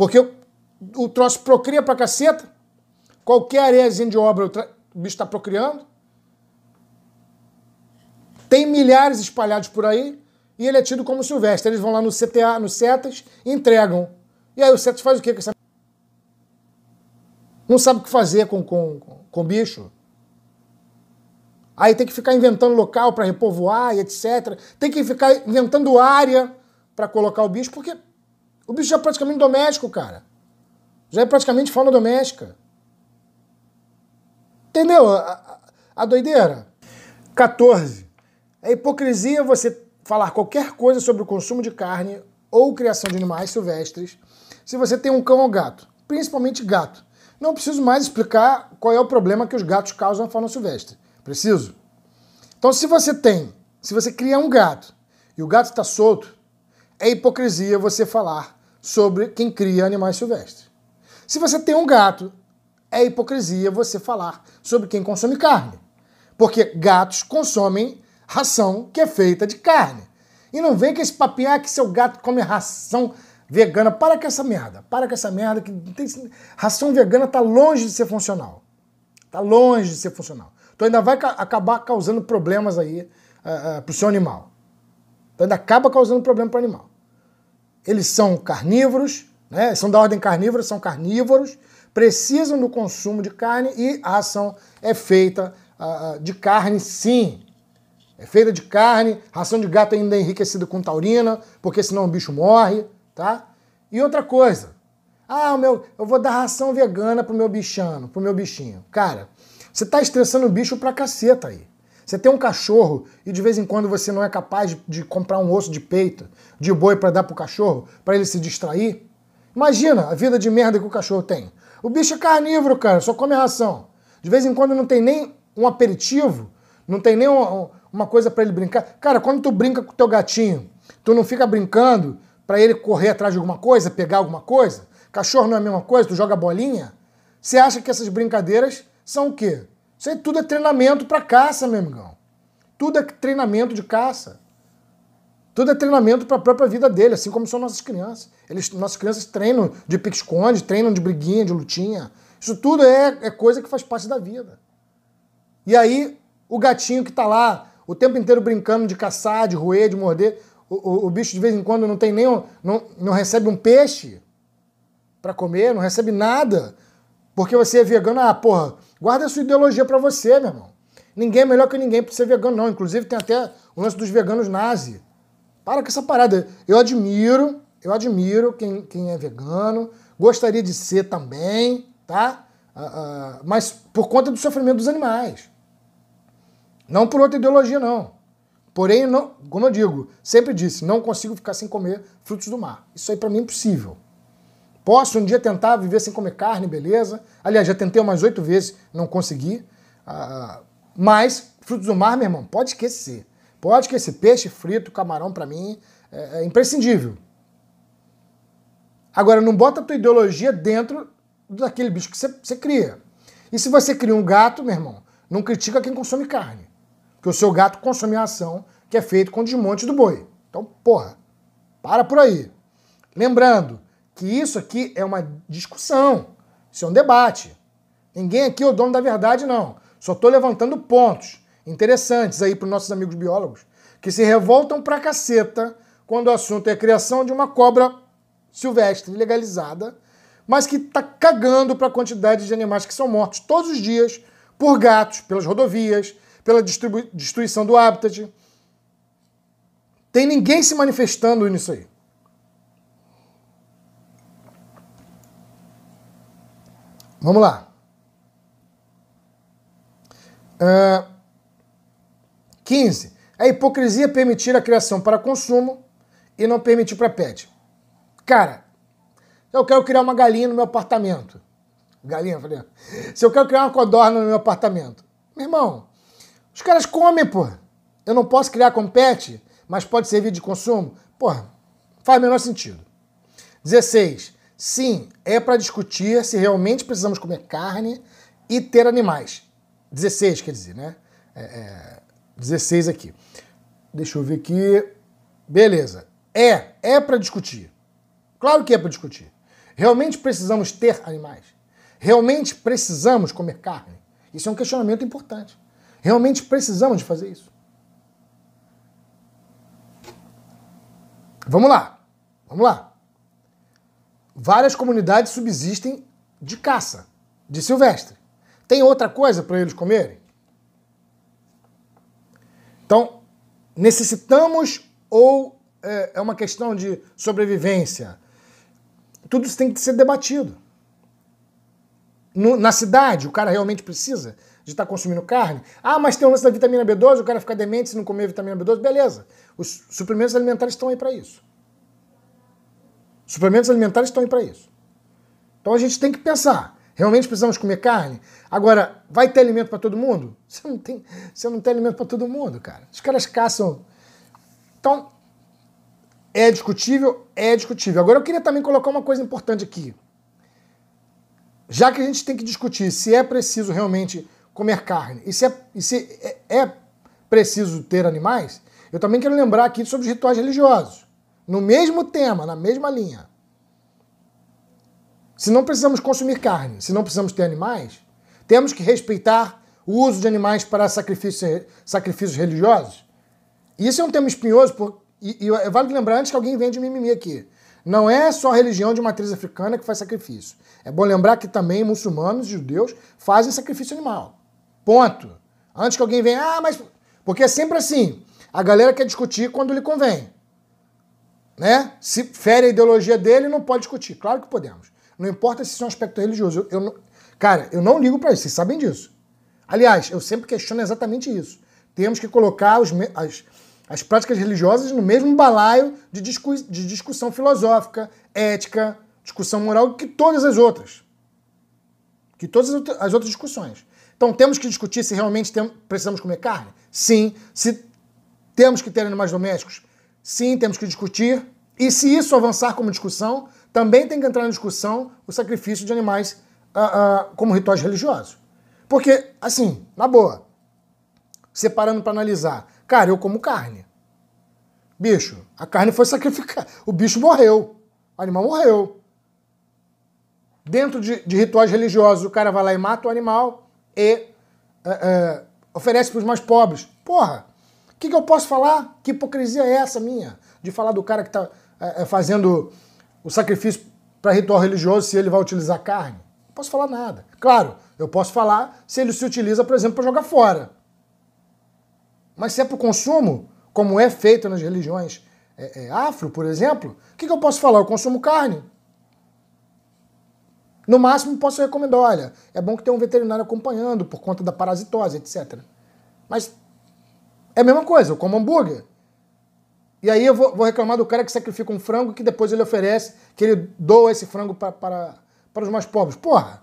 Porque o troço procria pra caceta. Qualquer areiazinha de obra o bicho está procriando. Tem milhares espalhados por aí e ele é tido como silvestre. Eles vão lá no CTA, no CETAS, entregam. E aí o CETAS faz o quê com essa. Não sabe o que fazer com, com, com bicho. Aí tem que ficar inventando local para repovoar e etc. Tem que ficar inventando área para colocar o bicho, porque o bicho já é praticamente doméstico, cara. Já é praticamente fauna doméstica. Entendeu a, a, a doideira? 14. É hipocrisia você falar qualquer coisa sobre o consumo de carne ou criação de animais silvestres se você tem um cão ou gato, principalmente gato. Não preciso mais explicar qual é o problema que os gatos causam à fauna silvestre. Preciso? Então, se você tem, se você cria um gato e o gato está solto, é hipocrisia você falar sobre quem cria animais silvestres. Se você tem um gato, é hipocrisia você falar sobre quem consome carne. Porque gatos consomem ração que é feita de carne. E não vem com esse papiar ah, que seu gato come ração vegana. Para com essa merda. Para com essa merda que tem... ração vegana está longe de ser funcional. Está longe de ser funcional. Então ainda vai ca acabar causando problemas aí uh, eh, uh, eh, para o seu animal. Então ainda acaba causando problema para o animal eles são carnívoros, né? são da ordem carnívora, são carnívoros, precisam do consumo de carne e a ração é feita uh, de carne, sim. É feita de carne, ração de gato ainda é enriquecida com taurina, porque senão o bicho morre, tá? E outra coisa, ah, meu, eu vou dar ração vegana pro meu bichano, pro meu bichinho. Cara, você tá estressando o bicho pra caceta aí. Você tem um cachorro e de vez em quando você não é capaz de, de comprar um osso de peito de boi para dar pro cachorro, para ele se distrair? Imagina a vida de merda que o cachorro tem. O bicho é carnívoro, cara, só come ração. De vez em quando não tem nem um aperitivo, não tem nem uma, uma coisa para ele brincar. Cara, quando tu brinca com teu gatinho, tu não fica brincando para ele correr atrás de alguma coisa, pegar alguma coisa? Cachorro não é a mesma coisa, tu joga bolinha? Você acha que essas brincadeiras são o quê? Isso aí tudo é treinamento para caça, meu amigão. Tudo é treinamento de caça. Tudo é treinamento para a própria vida dele, assim como são nossas crianças. Eles, nossas crianças treinam de pique-esconde, treinam de briguinha, de lutinha. Isso tudo é, é coisa que faz parte da vida. E aí, o gatinho que está lá o tempo inteiro brincando de caçar, de roer, de morder, o, o, o bicho de vez em quando não tem nem um, não, não recebe um peixe para comer, não recebe nada, porque você é vegano. Ah, porra, guarda a sua ideologia para você, meu irmão. Ninguém é melhor que ninguém para ser vegano, não. Inclusive tem até o lance dos veganos nazi para com essa parada. Eu admiro, eu admiro quem, quem é vegano, gostaria de ser também, tá? Uh, uh, mas por conta do sofrimento dos animais. Não por outra ideologia, não. Porém, não, como eu digo, sempre disse, não consigo ficar sem comer frutos do mar. Isso aí para mim é impossível. Posso um dia tentar viver sem comer carne, beleza. Aliás, já tentei umas oito vezes, não consegui. Uh, mas frutos do mar, meu irmão, pode esquecer. Pode que esse peixe frito, camarão, para mim, é, é, imprescindível. Agora, não bota a tua ideologia dentro daquele bicho que você cria. E se você cria um gato, meu irmão, não critica quem consome carne. Porque o seu gato consome a ação que é feito com o desmonte do boi. Então, porra, para por aí. Lembrando que isso aqui é uma discussão, isso é um debate. Ninguém aqui é o dono da verdade, não. Só estou levantando pontos interessantes aí para os nossos amigos biólogos, que se revoltam pra caceta quando o assunto é a criação de uma cobra silvestre legalizada, mas que está cagando para a quantidade de animais que são mortos todos os dias por gatos, pelas rodovias, pela destruição do habitat. Tem ninguém se manifestando nisso aí. Vamos lá. Uh, 15. A hipocrisia permitir a criação para consumo e não permitir para pet. Cara, eu quero criar uma galinha no meu apartamento. Galinha, eu falei. Se eu quero criar uma codorna no meu apartamento. Meu irmão, os caras comem, pô. Eu não posso criar com pet, mas pode servir de consumo? Porra, faz o menor sentido. 16. Sim, é para discutir se realmente precisamos comer carne e ter animais. 16, quer dizer, né? é, é 16 aqui. Deixa eu ver aqui. Beleza. É, é para discutir. Claro que é para discutir. Realmente precisamos ter animais? Realmente precisamos comer carne? Isso é um questionamento importante. Realmente precisamos de fazer isso? Vamos lá. Vamos lá. Várias comunidades subsistem de caça, de silvestre. Tem outra coisa para eles comerem? Então, necessitamos ou é, é uma questão de sobrevivência? Tudo isso tem que ser debatido. No, na cidade, o cara realmente precisa de estar tá consumindo carne. Ah, mas tem o um lance da vitamina B12, o cara fica demente se não comer vitamina B12. Beleza. Os suplementos alimentares estão aí para isso. Suplementos alimentares estão aí para isso. Então a gente tem que pensar. Realmente precisamos comer carne? Agora, vai ter alimento para todo mundo? Você não tem, você não tem alimento para todo mundo, cara. Os caras caçam. Então, é discutível? É discutível. Agora, eu queria também colocar uma coisa importante aqui. Já que a gente tem que discutir se é preciso realmente comer carne e se é, e se é, é preciso ter animais, eu também quero lembrar aqui sobre os rituais religiosos. No mesmo tema, na mesma linha. Se não precisamos consumir carne, se não precisamos ter animais, temos que respeitar o uso de animais para sacrifício, sacrifícios religiosos. Isso é um tema espinhoso, por, e, e é vale lembrar antes que alguém vende mimimi aqui. Não é só a religião de matriz africana que faz sacrifício. É bom lembrar que também muçulmanos e judeus fazem sacrifício animal. Ponto. Antes que alguém venha, ah, mas. Porque é sempre assim. A galera quer discutir quando lhe convém. Né? Se fere a ideologia dele, não pode discutir. Claro que podemos. Não importa se isso é um aspecto religioso. Eu, eu cara, eu não ligo para isso, vocês sabem disso. Aliás, eu sempre questiono exatamente isso. Temos que colocar os, as, as práticas religiosas no mesmo balaio de, discu de discussão filosófica, ética, discussão moral que todas as outras. Que todas as outras discussões. Então temos que discutir se realmente tem, precisamos comer carne? Sim. Se temos que ter animais domésticos? Sim, temos que discutir. E se isso avançar como discussão, também tem que entrar na discussão o sacrifício de animais uh, uh, como rituais religiosos. Porque, assim, na boa, separando para analisar, cara, eu como carne. Bicho, a carne foi sacrificada. O bicho morreu. O animal morreu. Dentro de, de rituais religiosos, o cara vai lá e mata o animal e uh, oferece para os mais pobres. Porra, o que, que eu posso falar? Que hipocrisia é essa minha? De falar do cara que está eh, fazendo o sacrifício para ritual religioso se ele vai utilizar carne? Não posso falar nada. Claro, eu posso falar se ele se utiliza, por exemplo, para jogar fora. Mas se é para o consumo, como é feito nas religiões é, é, afro, por exemplo, o que, que eu posso falar? Eu consumo carne. No máximo, posso recomendar: olha, é bom que tenha um veterinário acompanhando por conta da parasitose, etc. Mas é a mesma coisa, eu como hambúrguer. E aí eu vou, vou, reclamar do cara que sacrifica um frango que depois ele oferece, que ele doa esse frango para, para os mais pobres. Porra!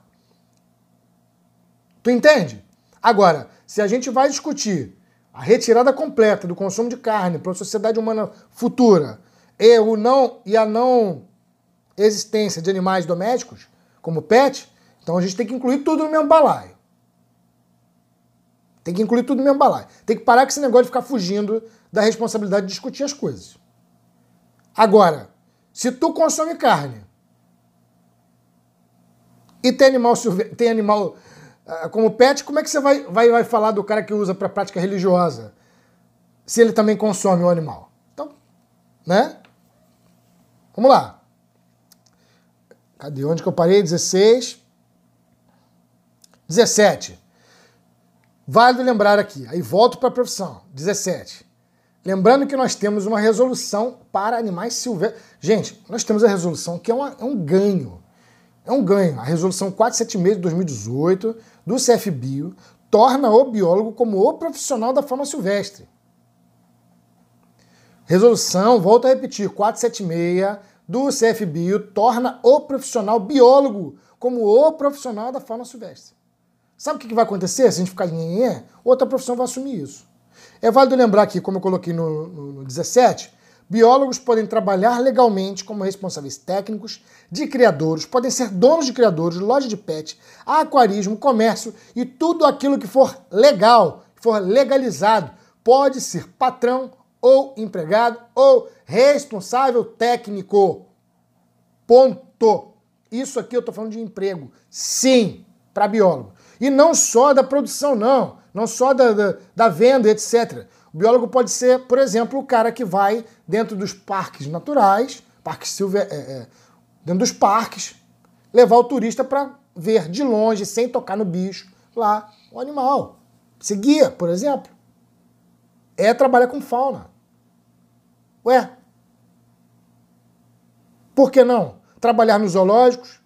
Tu entende? Agora, se a gente vai discutir a retirada completa do consumo de carne para a sociedade humana futura e, o não, e a não existência de animais domésticos, como pet, então a gente tem que incluir tudo no mesmo balaio. Tem que incluir tudo no mesmo balaio. Tem que parar com esse negócio de ficar fugindo da responsabilidade de discutir as coisas. Agora, se tu consome carne e tem animal, tem animal ah, como pet, como é que você vai, vai, vai falar do cara que usa para prática religiosa se ele também consome o animal? Então, né? Vamos lá. Cadê? Onde que eu parei? 16. 17. Vale lembrar aqui, aí volto para a profissão, 17. Lembrando que nós temos uma resolução para animais silvestres. Gente, nós temos a resolução que é, uma, é um ganho. É um ganho. A resolução 476 de 2018 do CFBio torna o biólogo como o profissional da fauna silvestre. Resolução, volto a repetir, 476 do CFBio torna o profissional biólogo como o profissional da fauna silvestre. Sabe o que vai acontecer se a gente ficar em Outra profissão vai assumir isso. É válido lembrar que, como eu coloquei no, no 17, biólogos podem trabalhar legalmente como responsáveis técnicos de criadores, podem ser donos de criadores, loja de pet, aquarismo, comércio e tudo aquilo que for legal, que for legalizado, pode ser patrão ou empregado ou responsável técnico. Ponto. Isso aqui eu estou falando de emprego. Sim, para biólogo. E não só da produção, não. Não só da, da, da venda, etc. O biólogo pode ser, por exemplo, o cara que vai dentro dos parques naturais, parques silver, é, é, dentro dos parques, levar o turista para ver de longe, sem tocar no bicho, lá o animal. guia por exemplo. É trabalhar com fauna. Ué? Por que não? Trabalhar nos zoológicos,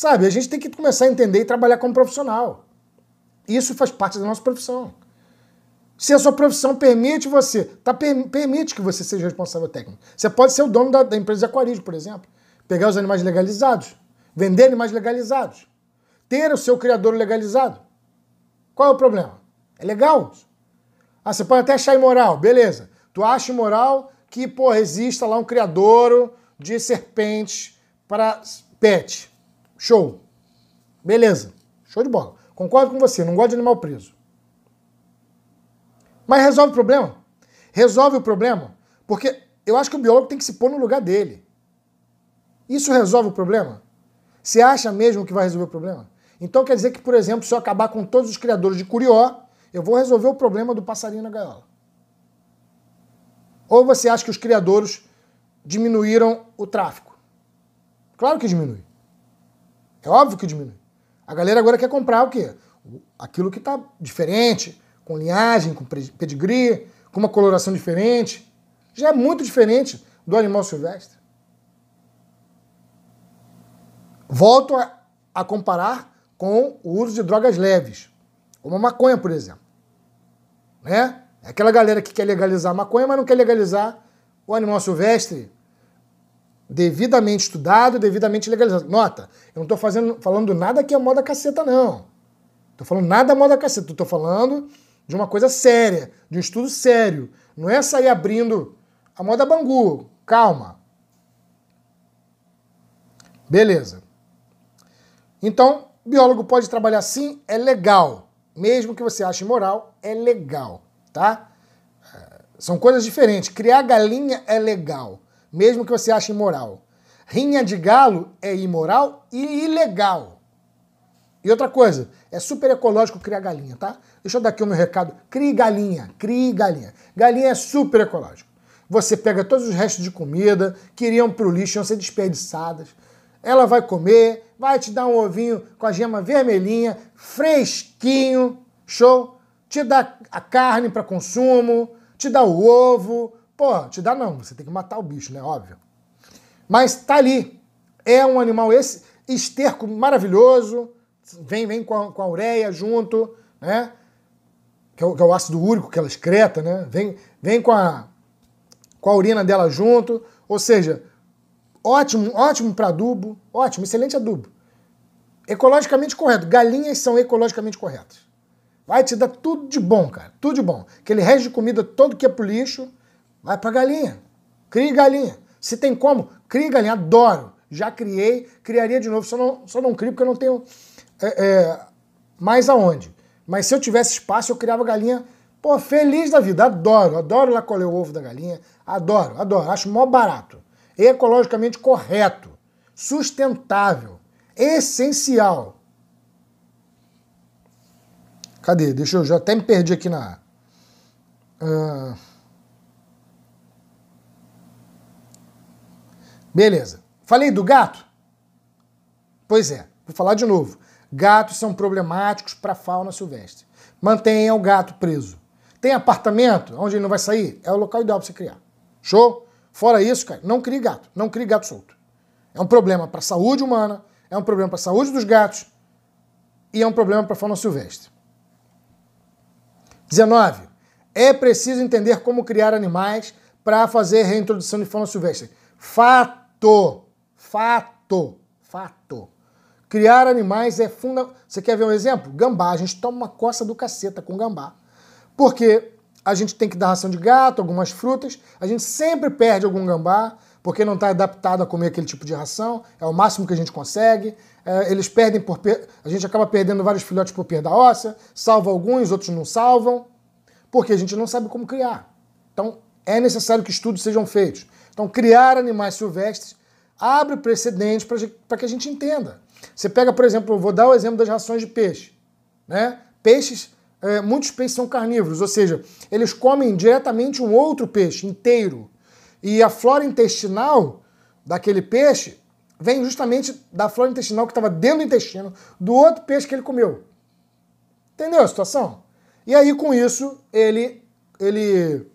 Sabe, a gente tem que começar a entender e trabalhar como profissional. Isso faz parte da nossa profissão. Se a sua profissão permite você, tá, permite que você seja responsável técnico. Você pode ser o dono da, da empresa de aquarismo, por exemplo. Pegar os animais legalizados, vender animais legalizados, ter o seu criador legalizado. Qual é o problema? É legal. Ah, você pode até achar imoral, beleza. Tu acha imoral que, pô, exista lá um criador de serpentes para pet. Show. Beleza. Show de bola. Concordo com você, não gosto de animal preso. Mas resolve o problema. Resolve o problema. Porque eu acho que o biólogo tem que se pôr no lugar dele. Isso resolve o problema? Você acha mesmo que vai resolver o problema? Então quer dizer que, por exemplo, se eu acabar com todos os criadores de curió, eu vou resolver o problema do passarinho na gaiola. Ou você acha que os criadores diminuíram o tráfico? Claro que diminui. É óbvio que diminui. A galera agora quer comprar o quê? Aquilo que está diferente, com linhagem, com pedigree, com uma coloração diferente. Já é muito diferente do animal silvestre. Volto a, a comparar com o uso de drogas leves, como a maconha, por exemplo. Né? É aquela galera que quer legalizar a maconha, mas não quer legalizar o animal silvestre, Devidamente estudado, devidamente legalizado. Nota, eu não estou fazendo, falando nada que é moda caceta, não. Estou falando nada moda caceta. Estou falando de uma coisa séria, de um estudo sério. Não é sair abrindo a moda bangu. Calma. Beleza. Então, biólogo pode trabalhar sim, é legal. Mesmo que você ache imoral, é legal, tá? É, são coisas diferentes. Criar galinha é legal mesmo que você ache imoral. Rinha de galo é imoral e ilegal. E outra coisa, é super ecológico criar galinha, tá? Deixa eu dar aqui o meu recado. Crie galinha, crie galinha. Galinha é super ecológico. Você pega todos os restos de comida que iriam para o lixo, iam ser desperdiçadas. Ela vai comer, vai te dar um ovinho com a gema vermelhinha, fresquinho, show? Te dá a carne para consumo, te dá o ovo, Pô, te dá não, você tem que matar o bicho, né? Óbvio. Mas tá ali. É um animal esse, esterco maravilhoso, vem, vem com a, com a ureia junto, né? Que é, o, que é o ácido úrico que ela excreta, né? Vem, vem com, a, com a urina dela junto. Ou seja, ótimo, ótimo para adubo, ótimo, excelente adubo. Ecologicamente correto. Galinhas são ecologicamente corretas. Vai te dar tudo de bom, cara. Tudo de bom. Aquele resto de comida todo que é pro lixo, Vai para galinha. Crie galinha. Se tem como, crie galinha. Adoro. Já criei, criaria de novo. Só não, só não crio porque eu não tenho é, é, mais aonde. Mas se eu tivesse espaço, eu criava galinha. Pô, feliz da vida. Adoro. Adoro lá colher o ovo da galinha. Adoro, adoro. Acho mó barato. Ecologicamente correto. Sustentável. Essencial. Cadê? Deixa eu, já até me perdi aqui na. Uh... Beleza. Falei do gato? Pois é, vou falar de novo. Gatos são problemáticos para a fauna silvestre. Mantenha o gato preso. Tem apartamento onde ele não vai sair? É o local ideal para você criar. Show? Fora isso, cara, não crie gato. Não crie gato solto. É um problema para a saúde humana, é um problema para a saúde dos gatos e é um problema para a fauna silvestre. 19. É preciso entender como criar animais para fazer reintrodução de fauna silvestre. Fato Fato. Fato. Fato. Criar animais é fundamental. Você quer ver um exemplo? Gambá. A gente toma uma coça do caceta com gambá. Porque a gente tem que dar ração de gato, algumas frutas. A gente sempre perde algum gambá, porque não está adaptado a comer aquele tipo de ração. É o máximo que a gente consegue. É, eles perdem por. Per... A gente acaba perdendo vários filhotes por perda óssea. Salva alguns, outros não salvam. Porque a gente não sabe como criar. Então, é necessário que estudos sejam feitos. Então, criar animais silvestres abre precedentes para que a gente entenda. Você pega, por exemplo, vou dar o exemplo das rações de peixe. Né? Peixes, é, muitos peixes são carnívoros, ou seja, eles comem diretamente um outro peixe inteiro. E a flora intestinal daquele peixe vem justamente da flora intestinal que estava dentro do intestino do outro peixe que ele comeu. Entendeu a situação? E aí, com isso, ele, ele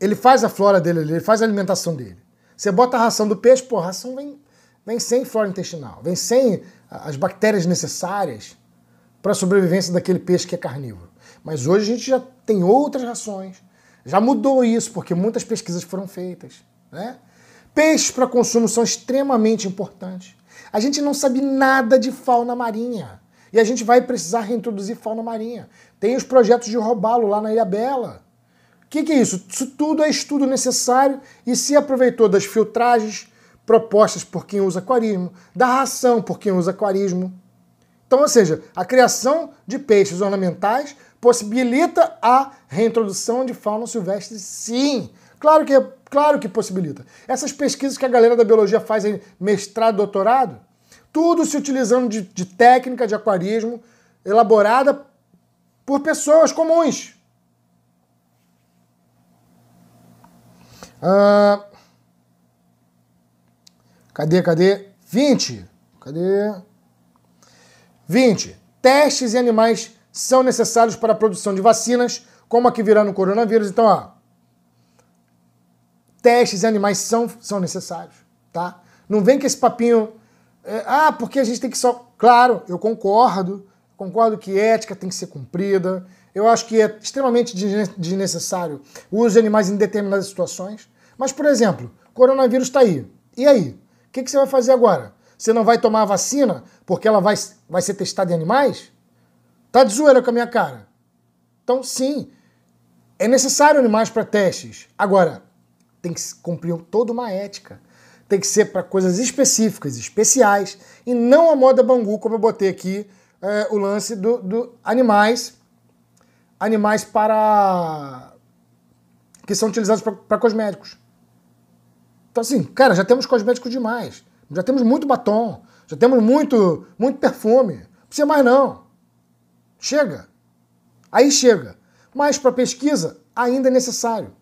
ele faz a flora dele, ele faz a alimentação dele. Você bota a ração do peixe, pô, a ração vem, vem sem flora intestinal, vem sem as bactérias necessárias para a sobrevivência daquele peixe que é carnívoro. Mas hoje a gente já tem outras rações. Já mudou isso, porque muitas pesquisas foram feitas. Né? Peixes para consumo são extremamente importantes. A gente não sabe nada de fauna marinha. E a gente vai precisar reintroduzir fauna marinha. Tem os projetos de roubá-lo lá na Ilha Bela. O que, que, é isso? Isso tudo é estudo necessário e se aproveitou das filtragens propostas por quem usa aquarismo, da ração por quem usa aquarismo. Então, ou seja, a criação de peixes ornamentais possibilita a reintrodução de fauna silvestre, sim. Claro que, é, claro que possibilita. Essas pesquisas que a galera da biologia faz em mestrado, doutorado, tudo se utilizando de, de técnica de aquarismo elaborada por pessoas comuns. Ah, cadê, cadê? 20. Cadê? 20. Testes em animais são necessários para a produção de vacinas, como a que virá no coronavírus. Então, ó, testes em animais são, são necessários, tá? Não vem com esse papinho, é, ah, porque a gente tem que só... Claro, eu concordo, concordo que ética tem que ser cumprida, eu acho que é extremamente desnecessário o uso de animais em determinadas situações. Mas, por exemplo, coronavírus está aí. E aí? O que, que, você vai fazer agora? Você não vai tomar a vacina porque ela vai, vai ser testada em animais? Tá de zoeira com a minha cara. Então, sim, é necessário animais para testes. Agora, tem que cumprir toda uma ética. Tem que ser para coisas específicas, especiais, e não a moda bangu, como eu botei aqui, é, o lance do animais animais para. que são utilizados para cosméticos. Então, assim, cara, já temos cosméticos demais. Já temos muito batom. Já temos muito, muito perfume. Não precisa mais, não. Chega. Aí chega. Mas para pesquisa, ainda é necessário.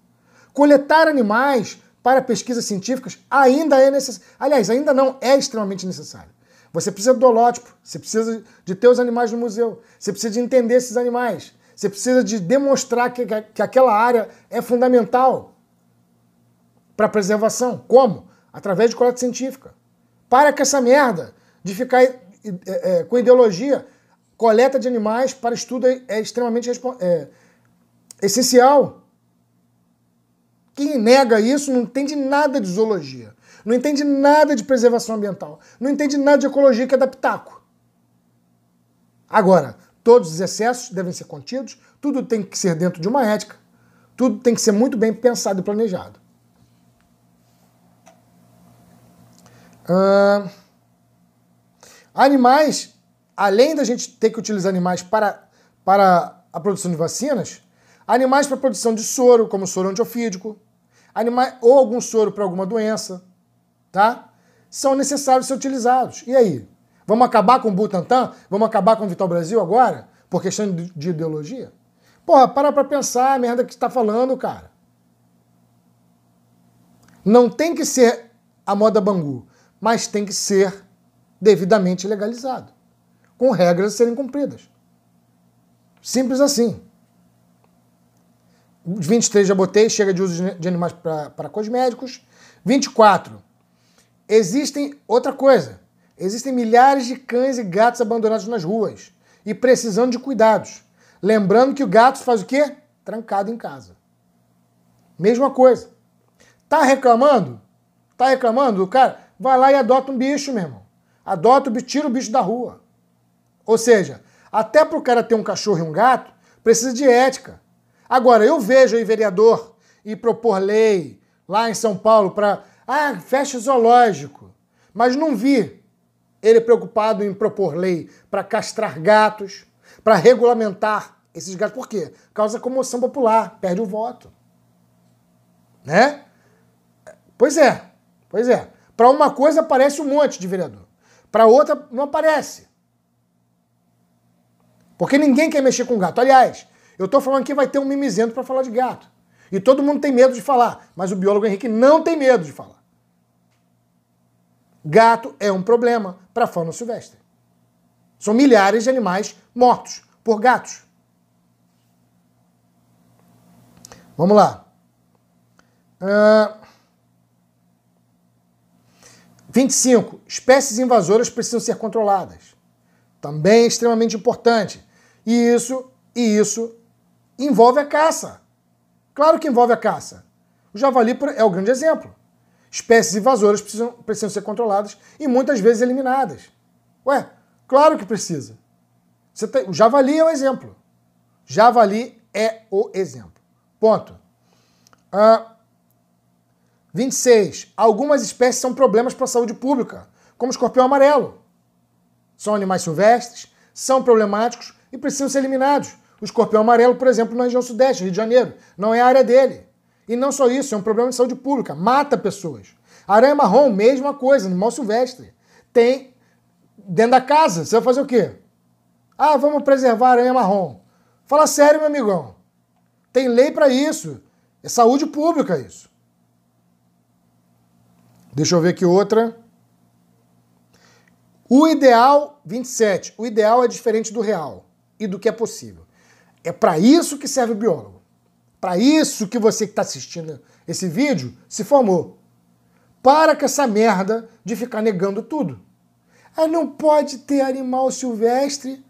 Coletar animais para pesquisas científicas ainda é necessário. Aliás, ainda não é extremamente necessário. Você precisa do holótipo, você precisa de ter os animais no museu, você precisa de entender esses animais, você precisa de demonstrar que, que aquela área é fundamental para preservação. Como? Através de coleta científica. Para com essa merda de ficar é, é, com ideologia. Coleta de animais para estudo é, é extremamente é, essencial. Quem nega isso não entende nada de zoologia, não entende nada de preservação ambiental, não entende nada de ecologia que é adaptaco. Agora, Todos os excessos devem ser contidos, tudo tem que ser dentro de uma ética, tudo tem que ser muito bem pensado e planejado. Uh, animais, além da gente ter que utilizar animais para, para a produção de vacinas, animais para produção de soro, como soro antiofídico, animais, ou algum soro para alguma doença, tá? São necessários ser utilizados. E aí? Vamos acabar com o Butantan? Vamos acabar com o Vital Brasil agora? Por questão de ideologia? Porra, para pra pensar a merda que está falando, cara. Não tem que ser a moda Bangu, mas tem que ser devidamente legalizado, com regras a serem cumpridas. Simples assim. 23 já botei, chega de uso de animais para cosméticos. 24. Existem outra coisa. Existem milhares de cães e gatos abandonados nas ruas e precisando de cuidados. Lembrando que o gato faz o quê? Trancado em casa. Mesma coisa. Tá reclamando? Tá reclamando O cara? Vai lá e adota um bicho, meu irmão. Adota o bicho, tira o bicho da rua. Ou seja, até para o cara ter um cachorro e um gato, precisa de ética. Agora, eu vejo aí vereador e propor lei lá em São Paulo para. Ah, fecha zoológico. Mas não vi ele é preocupado em propor lei para castrar gatos, para regulamentar esses gatos. Por quê? Causa comoção popular, perde o voto. Né? Pois é, pois é. Para uma coisa aparece um monte de vereador, para outra não aparece. Porque ninguém quer mexer com gato. Aliás, eu estou falando que vai ter um mimizento para falar de gato. E todo mundo tem medo de falar, mas o biólogo Henrique não tem medo de falar. Gato é um problema para fauna silvestre. São milhares de animais mortos por gatos. Vamos lá. Uh... Ah, 25. Espécies invasoras precisam ser controladas. Também é extremamente importante. E isso, e isso envolve a caça. Claro que envolve a caça. O javali é o grande exemplo espécies invasoras precisam, precisam ser controladas e muitas vezes eliminadas. Ué, claro que precisa. Tem, o javali é o exemplo. Javali é o exemplo. Ponto. Uh, ah, 26. Algumas espécies são problemas para a saúde pública, como o escorpião amarelo. São animais silvestres, são problemáticos e precisam ser eliminados. O escorpião amarelo, por exemplo, na região é sudeste, Rio de Janeiro, não é a área dele. E não só isso, é um problema de saúde pública, mata pessoas. Aranha marrom, mesma coisa, animal silvestre. Tem dentro da casa, você vai fazer o quê? Ah, vamos preservar a aranha marrom. Fala sério, meu amigão. Tem lei para isso. É saúde pública isso. Deixa eu ver aqui outra. O ideal, 27, o ideal é diferente do real e do que é possível. É para isso que serve o biólogo. Para isso que você que está assistindo esse vídeo se formou. Para com essa merda de ficar negando tudo. Ah, não pode ter animal silvestre.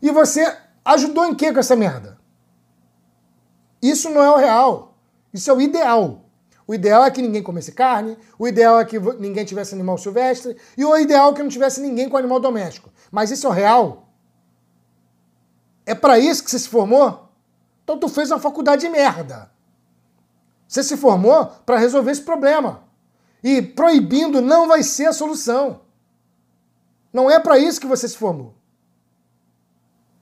E você ajudou em que com essa merda? Isso não é o real. Isso é o ideal. O ideal é que ninguém comesse carne, o ideal é que ninguém tivesse animal silvestre, e o ideal é que não tivesse ninguém com animal doméstico. Mas isso é o real? É para isso que você se formou? Então tu fez uma faculdade de merda. Você se formou para resolver esse problema. E proibindo não vai ser a solução. Não é para isso que você se formou.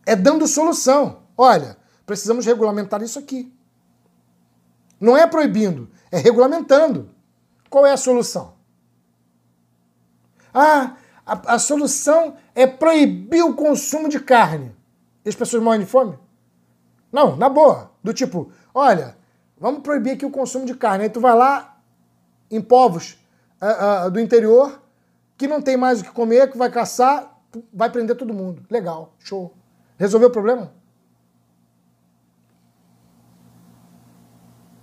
É dando solução. Olha, precisamos regulamentar isso aqui. Não é proibindo, é regulamentando. Qual é a solução? Ah, a, a solução é proibir o consumo de carne. E as pessoas morrem de fome? Não, na boa. Do tipo, olha, vamos proibir aqui o consumo de carne. Aí tu vai lá em povos uh, uh, do interior que não tem mais o que comer, que vai caçar, vai prender todo mundo. Legal, show. Resolveu o problema?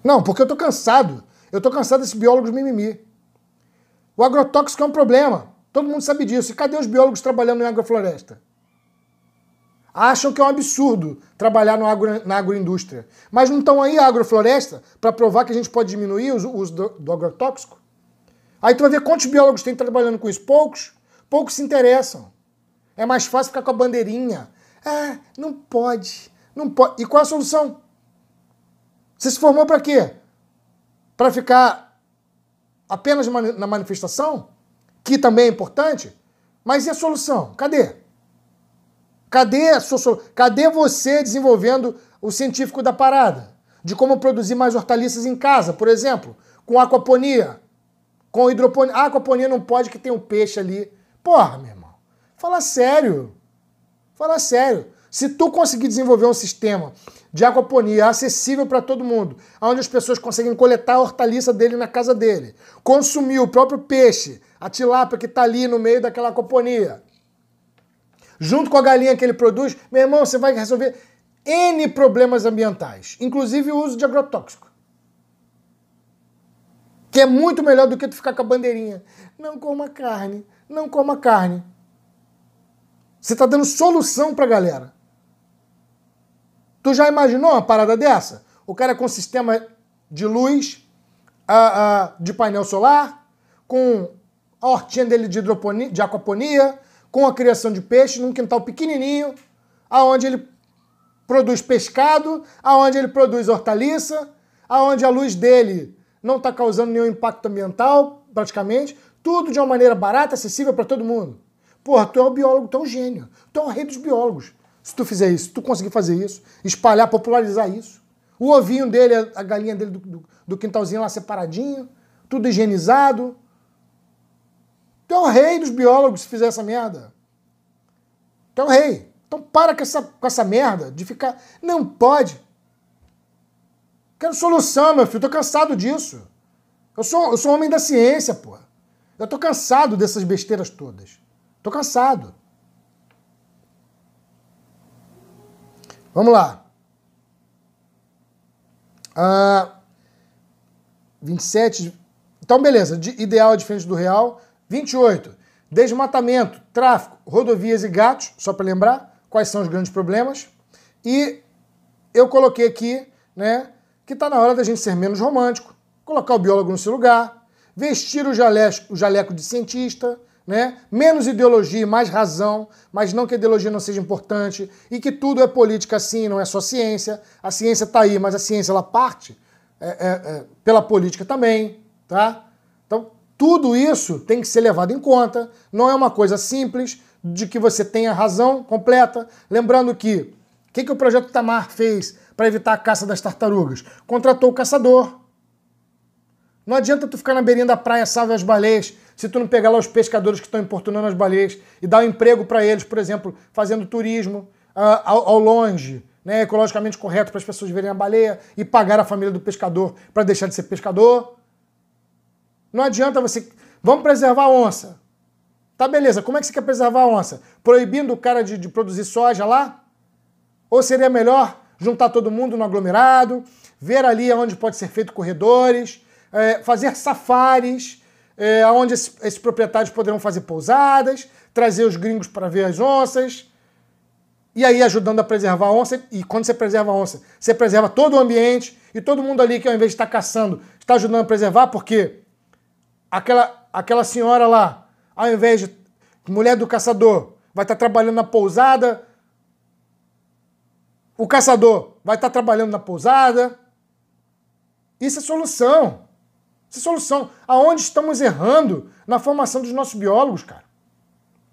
Não, porque eu tô cansado. Eu tô cansado desses biólogos mimimi. O agrotóxico é um problema. Todo mundo sabe disso. E cadê os biólogos trabalhando em agrofloresta? acham que é um absurdo trabalhar agro, na agroindústria. Mas não estão aí a agrofloresta para provar que a gente pode diminuir o uso do, do agrotóxico? Aí tu vai ver quantos biólogos tem trabalhando com isso. Poucos. Poucos se interessam. É mais fácil ficar com a bandeirinha. Ah, não pode. Não pode. E qual é a solução? Você se formou para quê? Para ficar apenas na manifestação? Que também é importante? Mas e a solução? Cadê? Cadê, a sua, cadê você desenvolvendo o científico da parada? De como produzir mais hortaliças em casa, por exemplo, com aquaponia, com hidroponia. A aquaponia não pode que tem um peixe ali. Porra, meu irmão. Fala sério. Fala sério. Se tu conseguir desenvolver um sistema de aquaponia acessível para todo mundo, onde as pessoas conseguem coletar a hortaliça dele na casa dele, consumir o próprio peixe, a tilápia que está ali no meio daquela aquaponia, junto com a galinha que ele produz, meu irmão, você vai resolver N problemas ambientais, inclusive o uso de agrotóxico. Que é muito melhor do que tu ficar com a bandeirinha. Não coma carne, não coma carne. Você está dando solução para a galera. Tu já imaginou uma parada dessa? O cara com sistema de luz, a, a, de painel solar, com a hortinha dele de, de aquaponia, com a criação de peixe num quintal pequenininho, aonde ele produz pescado, aonde ele produz hortaliça, aonde a luz dele não está causando nenhum impacto ambiental, praticamente, tudo de uma maneira barata, acessível para todo mundo. Porra, tu é um biólogo, tu é um gênio, tu é um rei dos biólogos. Se tu fizer isso, se tu conseguir fazer isso, espalhar, popularizar isso. O ovinho dele, a galinha dele do, do, do quintalzinho lá separadinho, tudo higienizado, Tu é o rei dos biólogos se fizer essa merda. Tu é o rei. Então para com essa, com essa merda de ficar. Não pode. Quero solução, meu filho. Tô cansado disso. Eu sou, eu sou homem da ciência, pô. Eu tô cansado dessas besteiras todas. Tô cansado. Vamos lá. Ah, 27. Então, beleza. De, ideal é diferente do real. 28. Desmatamento, tráfico, rodovias e gatos, só para lembrar quais são os grandes problemas. E eu coloquei aqui, né, que está na hora da gente ser menos romântico, colocar o biólogo no seu lugar, vestir o jaleco, o jaleco de cientista, né? Menos ideologia, mais razão, mas não que a ideologia não seja importante e que tudo é política sim, não é só ciência. A ciência está aí, mas a ciência ela parte é, é, é, pela política também, tá? Tudo isso tem que ser levado em conta, não é uma coisa simples de que você tenha razão completa. Lembrando que o que, que o projeto Tamar fez para evitar a caça das tartarugas? Contratou o caçador. Não adianta tu ficar na beirinha da praia, salve as baleias, se tu não pegar lá os pescadores que estão importunando as baleias e dar um emprego para eles, por exemplo, fazendo turismo uh, ao, ao, longe, né, ecologicamente correto para as pessoas verem a baleia e pagar a família do pescador para deixar de ser pescador. Não adianta você. Vamos preservar a onça. Tá, beleza. Como é que você quer preservar a onça? Proibindo o cara de, de produzir soja lá? Ou seria melhor juntar todo mundo no aglomerado, ver ali onde pode ser feito corredores, é, fazer safaris, é, onde esses, proprietários poderão fazer pousadas, trazer os gringos para ver as onças, e aí ajudando a preservar a onça. E quando você preserva a onça, você preserva todo o ambiente e todo mundo ali que ao invés de estar tá caçando, está ajudando a preservar, porque aquela, aquela senhora lá, ao invés de mulher do caçador, vai estar tá trabalhando na pousada. O caçador vai estar tá trabalhando na pousada. Isso é solução. Isso é solução. Aonde estamos errando na formação dos nossos biólogos, cara?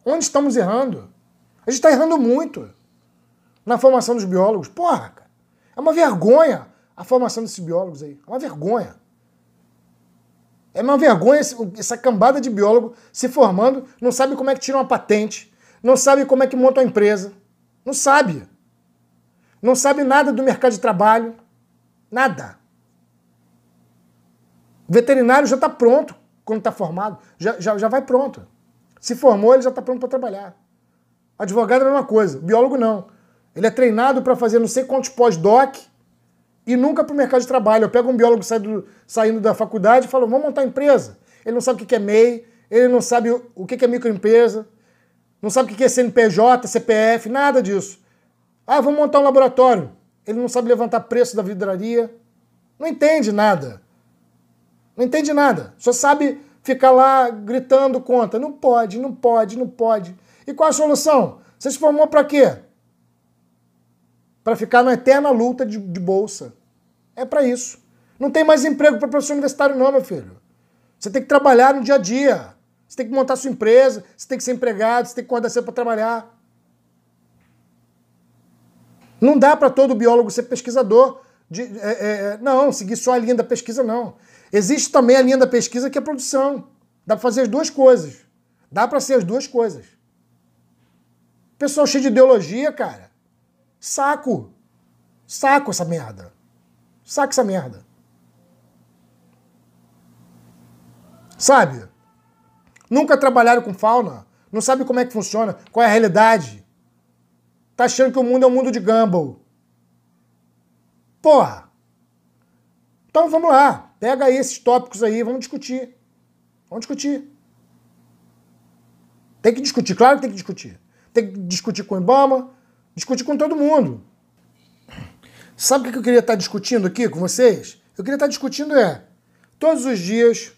Onde estamos errando? A gente está errando muito na formação dos biólogos. Porra, cara. É uma vergonha a formação desses biólogos aí. É uma vergonha. É uma vergonha essa cambada de biólogo se formando, não sabe como é que tira uma patente, não sabe como é que monta uma empresa, não sabe. Não sabe nada do mercado de trabalho, nada. O veterinário já está pronto quando está formado, já, já, já vai pronto. Se formou, ele já está pronto para trabalhar. Advogado é a mesma coisa, biólogo não. Ele é treinado para fazer não sei quantos pós-doc, e nunca para o mercado de trabalho. Eu pego um biólogo saindo, saindo da faculdade e falo, vamos montar empresa. Ele não sabe o que é MEI, ele não sabe o que é microempresa, não sabe o que é CNPJ, CPF, nada disso. Ah, vamos montar um laboratório. Ele não sabe levantar preço da vidraria. Não entende nada. Não entende nada. Só sabe ficar lá gritando conta. Não pode, não pode, não pode. E qual a solução? Você se formou para quê? para ficar na eterna luta de, de bolsa. É para isso. Não tem mais emprego para professor universitário, não, meu filho. Você tem que trabalhar no dia a dia. Você tem que montar sua empresa, você tem que ser empregado, você tem que acordar cedo para trabalhar. Não dá para todo biólogo ser pesquisador. De, é, é, é, não, seguir só a linha da pesquisa, não. Existe também a linha da pesquisa que é produção. Dá para fazer as duas coisas. Dá para ser as duas coisas. Pessoal cheio de ideologia, cara. Saco! Saco essa merda! Saco essa merda! Sabe? Nunca trabalharam com fauna, não sabe como é que funciona, qual é a realidade. Tá achando que o mundo é um mundo de gamble. Porra! Então vamos lá, pega aí esses tópicos aí, vamos discutir. Vamos discutir. Tem que discutir, claro que tem que discutir. Tem que discutir com o Ibama, Discutir com todo mundo. Sabe o que eu queria estar discutindo aqui com vocês? Eu queria estar discutindo é todos os dias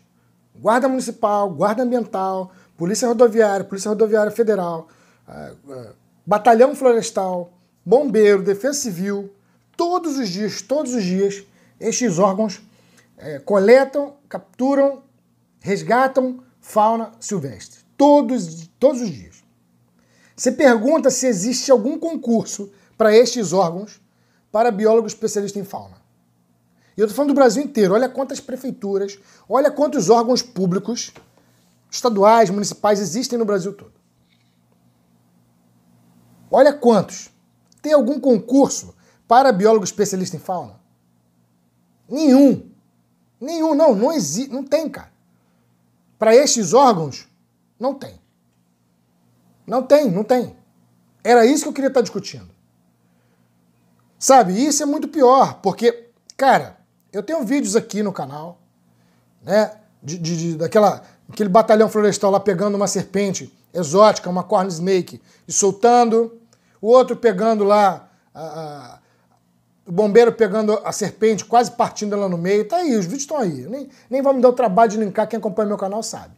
guarda municipal, guarda ambiental, polícia rodoviária, polícia rodoviária federal, ah, ah, batalhão florestal, bombeiro, defesa civil, todos os dias, todos os dias, estes órgãos é, coletam, capturam, resgatam fauna silvestre. Todos, todos os dias. Você pergunta se existe algum concurso para estes órgãos para biólogo especialista em fauna. E eu estou falando do Brasil inteiro. Olha quantas prefeituras, olha quantos órgãos públicos, estaduais, municipais, existem no Brasil todo. Olha quantos. Tem algum concurso para biólogo especialista em fauna? Nenhum. Nenhum, não. Não, exi não tem, cara. Para estes órgãos, não tem. Não tem, não tem. Era isso que eu queria estar discutindo. Sabe, isso é muito pior, porque, cara, eu tenho vídeos aqui no canal, né, de, de, de daquela, aquele batalhão florestal lá pegando uma serpente exótica, uma corn snake, e soltando, o outro pegando lá, a, a, o bombeiro pegando a serpente, quase partindo ela no meio, tá aí, os vídeos estão aí. nem, nem vou me dar o trabalho de linkar, quem acompanha meu canal sabe.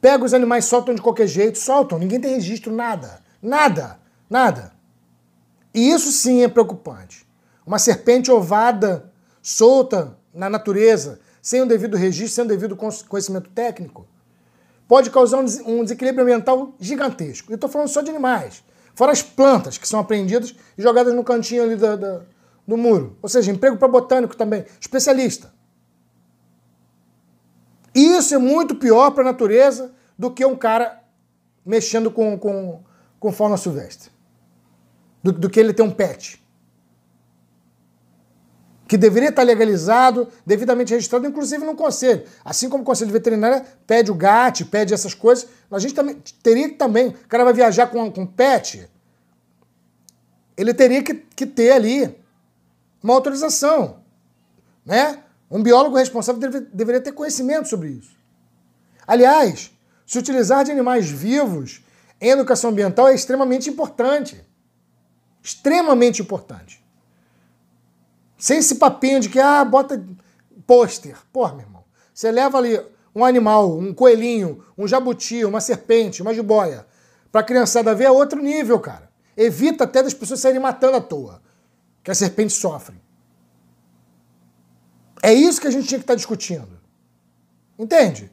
Pega os animais, soltam de qualquer jeito, soltam. Ninguém tem registro, nada. Nada. Nada. E isso sim é preocupante. Uma serpente ovada, solta na natureza, sem o devido registro, sem o devido conhecimento técnico, pode causar um desequilíbrio ambiental gigantesco. E estou falando só de animais. Fora as plantas que são apreendidas e jogadas no cantinho ali da do muro. Ou seja, emprego para botânico também, especialista. Isso é muito pior para a natureza do que um cara mexendo com, com, com fauna silvestre. Do, do, que ele ter um pet. Que deveria estar legalizado, devidamente registrado, inclusive no conselho. Assim como o conselho veterinário pede o GAT, pede essas coisas, a gente também teria que também. O cara vai viajar com, com pet, ele teria que, que ter ali uma autorização, né? Um biólogo responsável deve, deveria ter conhecimento sobre isso. Aliás, se utilizar de animais vivos em educação ambiental é extremamente importante. Extremamente importante. Sem esse papinho de que, ah, bota pôster. Porra, meu irmão. Você leva ali um animal, um coelhinho, um jabuti, uma serpente, uma jiboia, pra criançada ver é outro nível, cara. Evita até das pessoas saírem matando à toa, que a serpente sofre. É isso que a gente tinha que estar tá discutindo. Entende?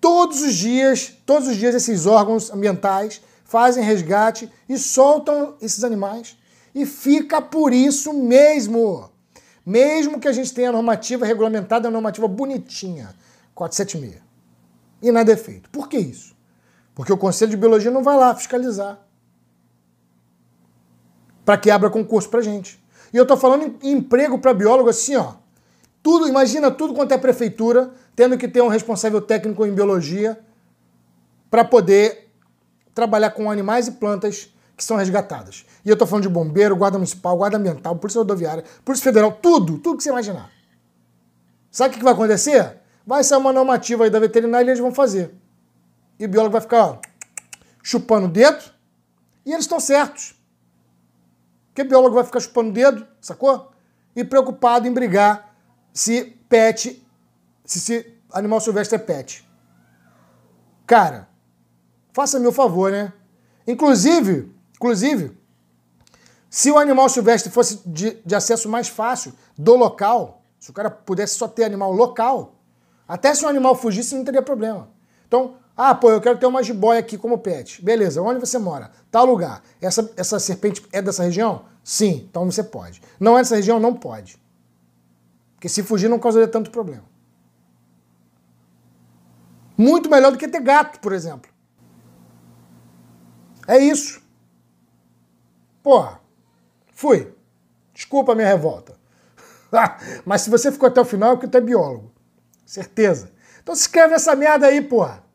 Todos os dias, todos os dias esses órgãos ambientais fazem resgate e soltam esses animais e fica por isso mesmo. Mesmo que a gente tenha a normativa regulamentada, a normativa bonitinha, 476. E nada é feito. Por que isso? Porque o Conselho de Biologia não vai lá fiscalizar para que abra concurso para gente. E eu estou falando em emprego para biólogo assim, ó, tudo, imagina tudo quanto é prefeitura, tendo que ter um responsável técnico em biologia para poder trabalhar com animais e plantas que são resgatadas. E eu estou falando de bombeiro, guarda municipal, guarda ambiental, polícia rodoviária, polícia federal, tudo, tudo que você imaginar. Sabe o que vai acontecer? Vai sair uma normativa aí da veterinária e eles vão fazer. E o biólogo vai ficar ó, chupando o dedo e eles estão certos. Porque o biólogo vai ficar chupando o dedo, sacou? E preocupado em brigar se pet, se, se animal silvestre é pet. Cara, faça-me o favor, né? Inclusive, inclusive, se o animal silvestre fosse de, de acesso mais fácil do local, se o cara pudesse só ter animal local, até se o animal fugisse não teria problema. Então, ah, pô, eu quero ter uma jiboia aqui como pet. Beleza, onde você mora? Tal lugar. Essa, essa serpente é dessa região? Sim, então você pode. Não é dessa região? Não pode. Porque se fugir não causaria tanto problema. Muito melhor do que ter gato, por exemplo. É isso. Porra, fui. Desculpa a minha revolta. Mas se você ficou até o final, é porque tu é biólogo. Certeza. Então se inscreve essa merda aí, porra.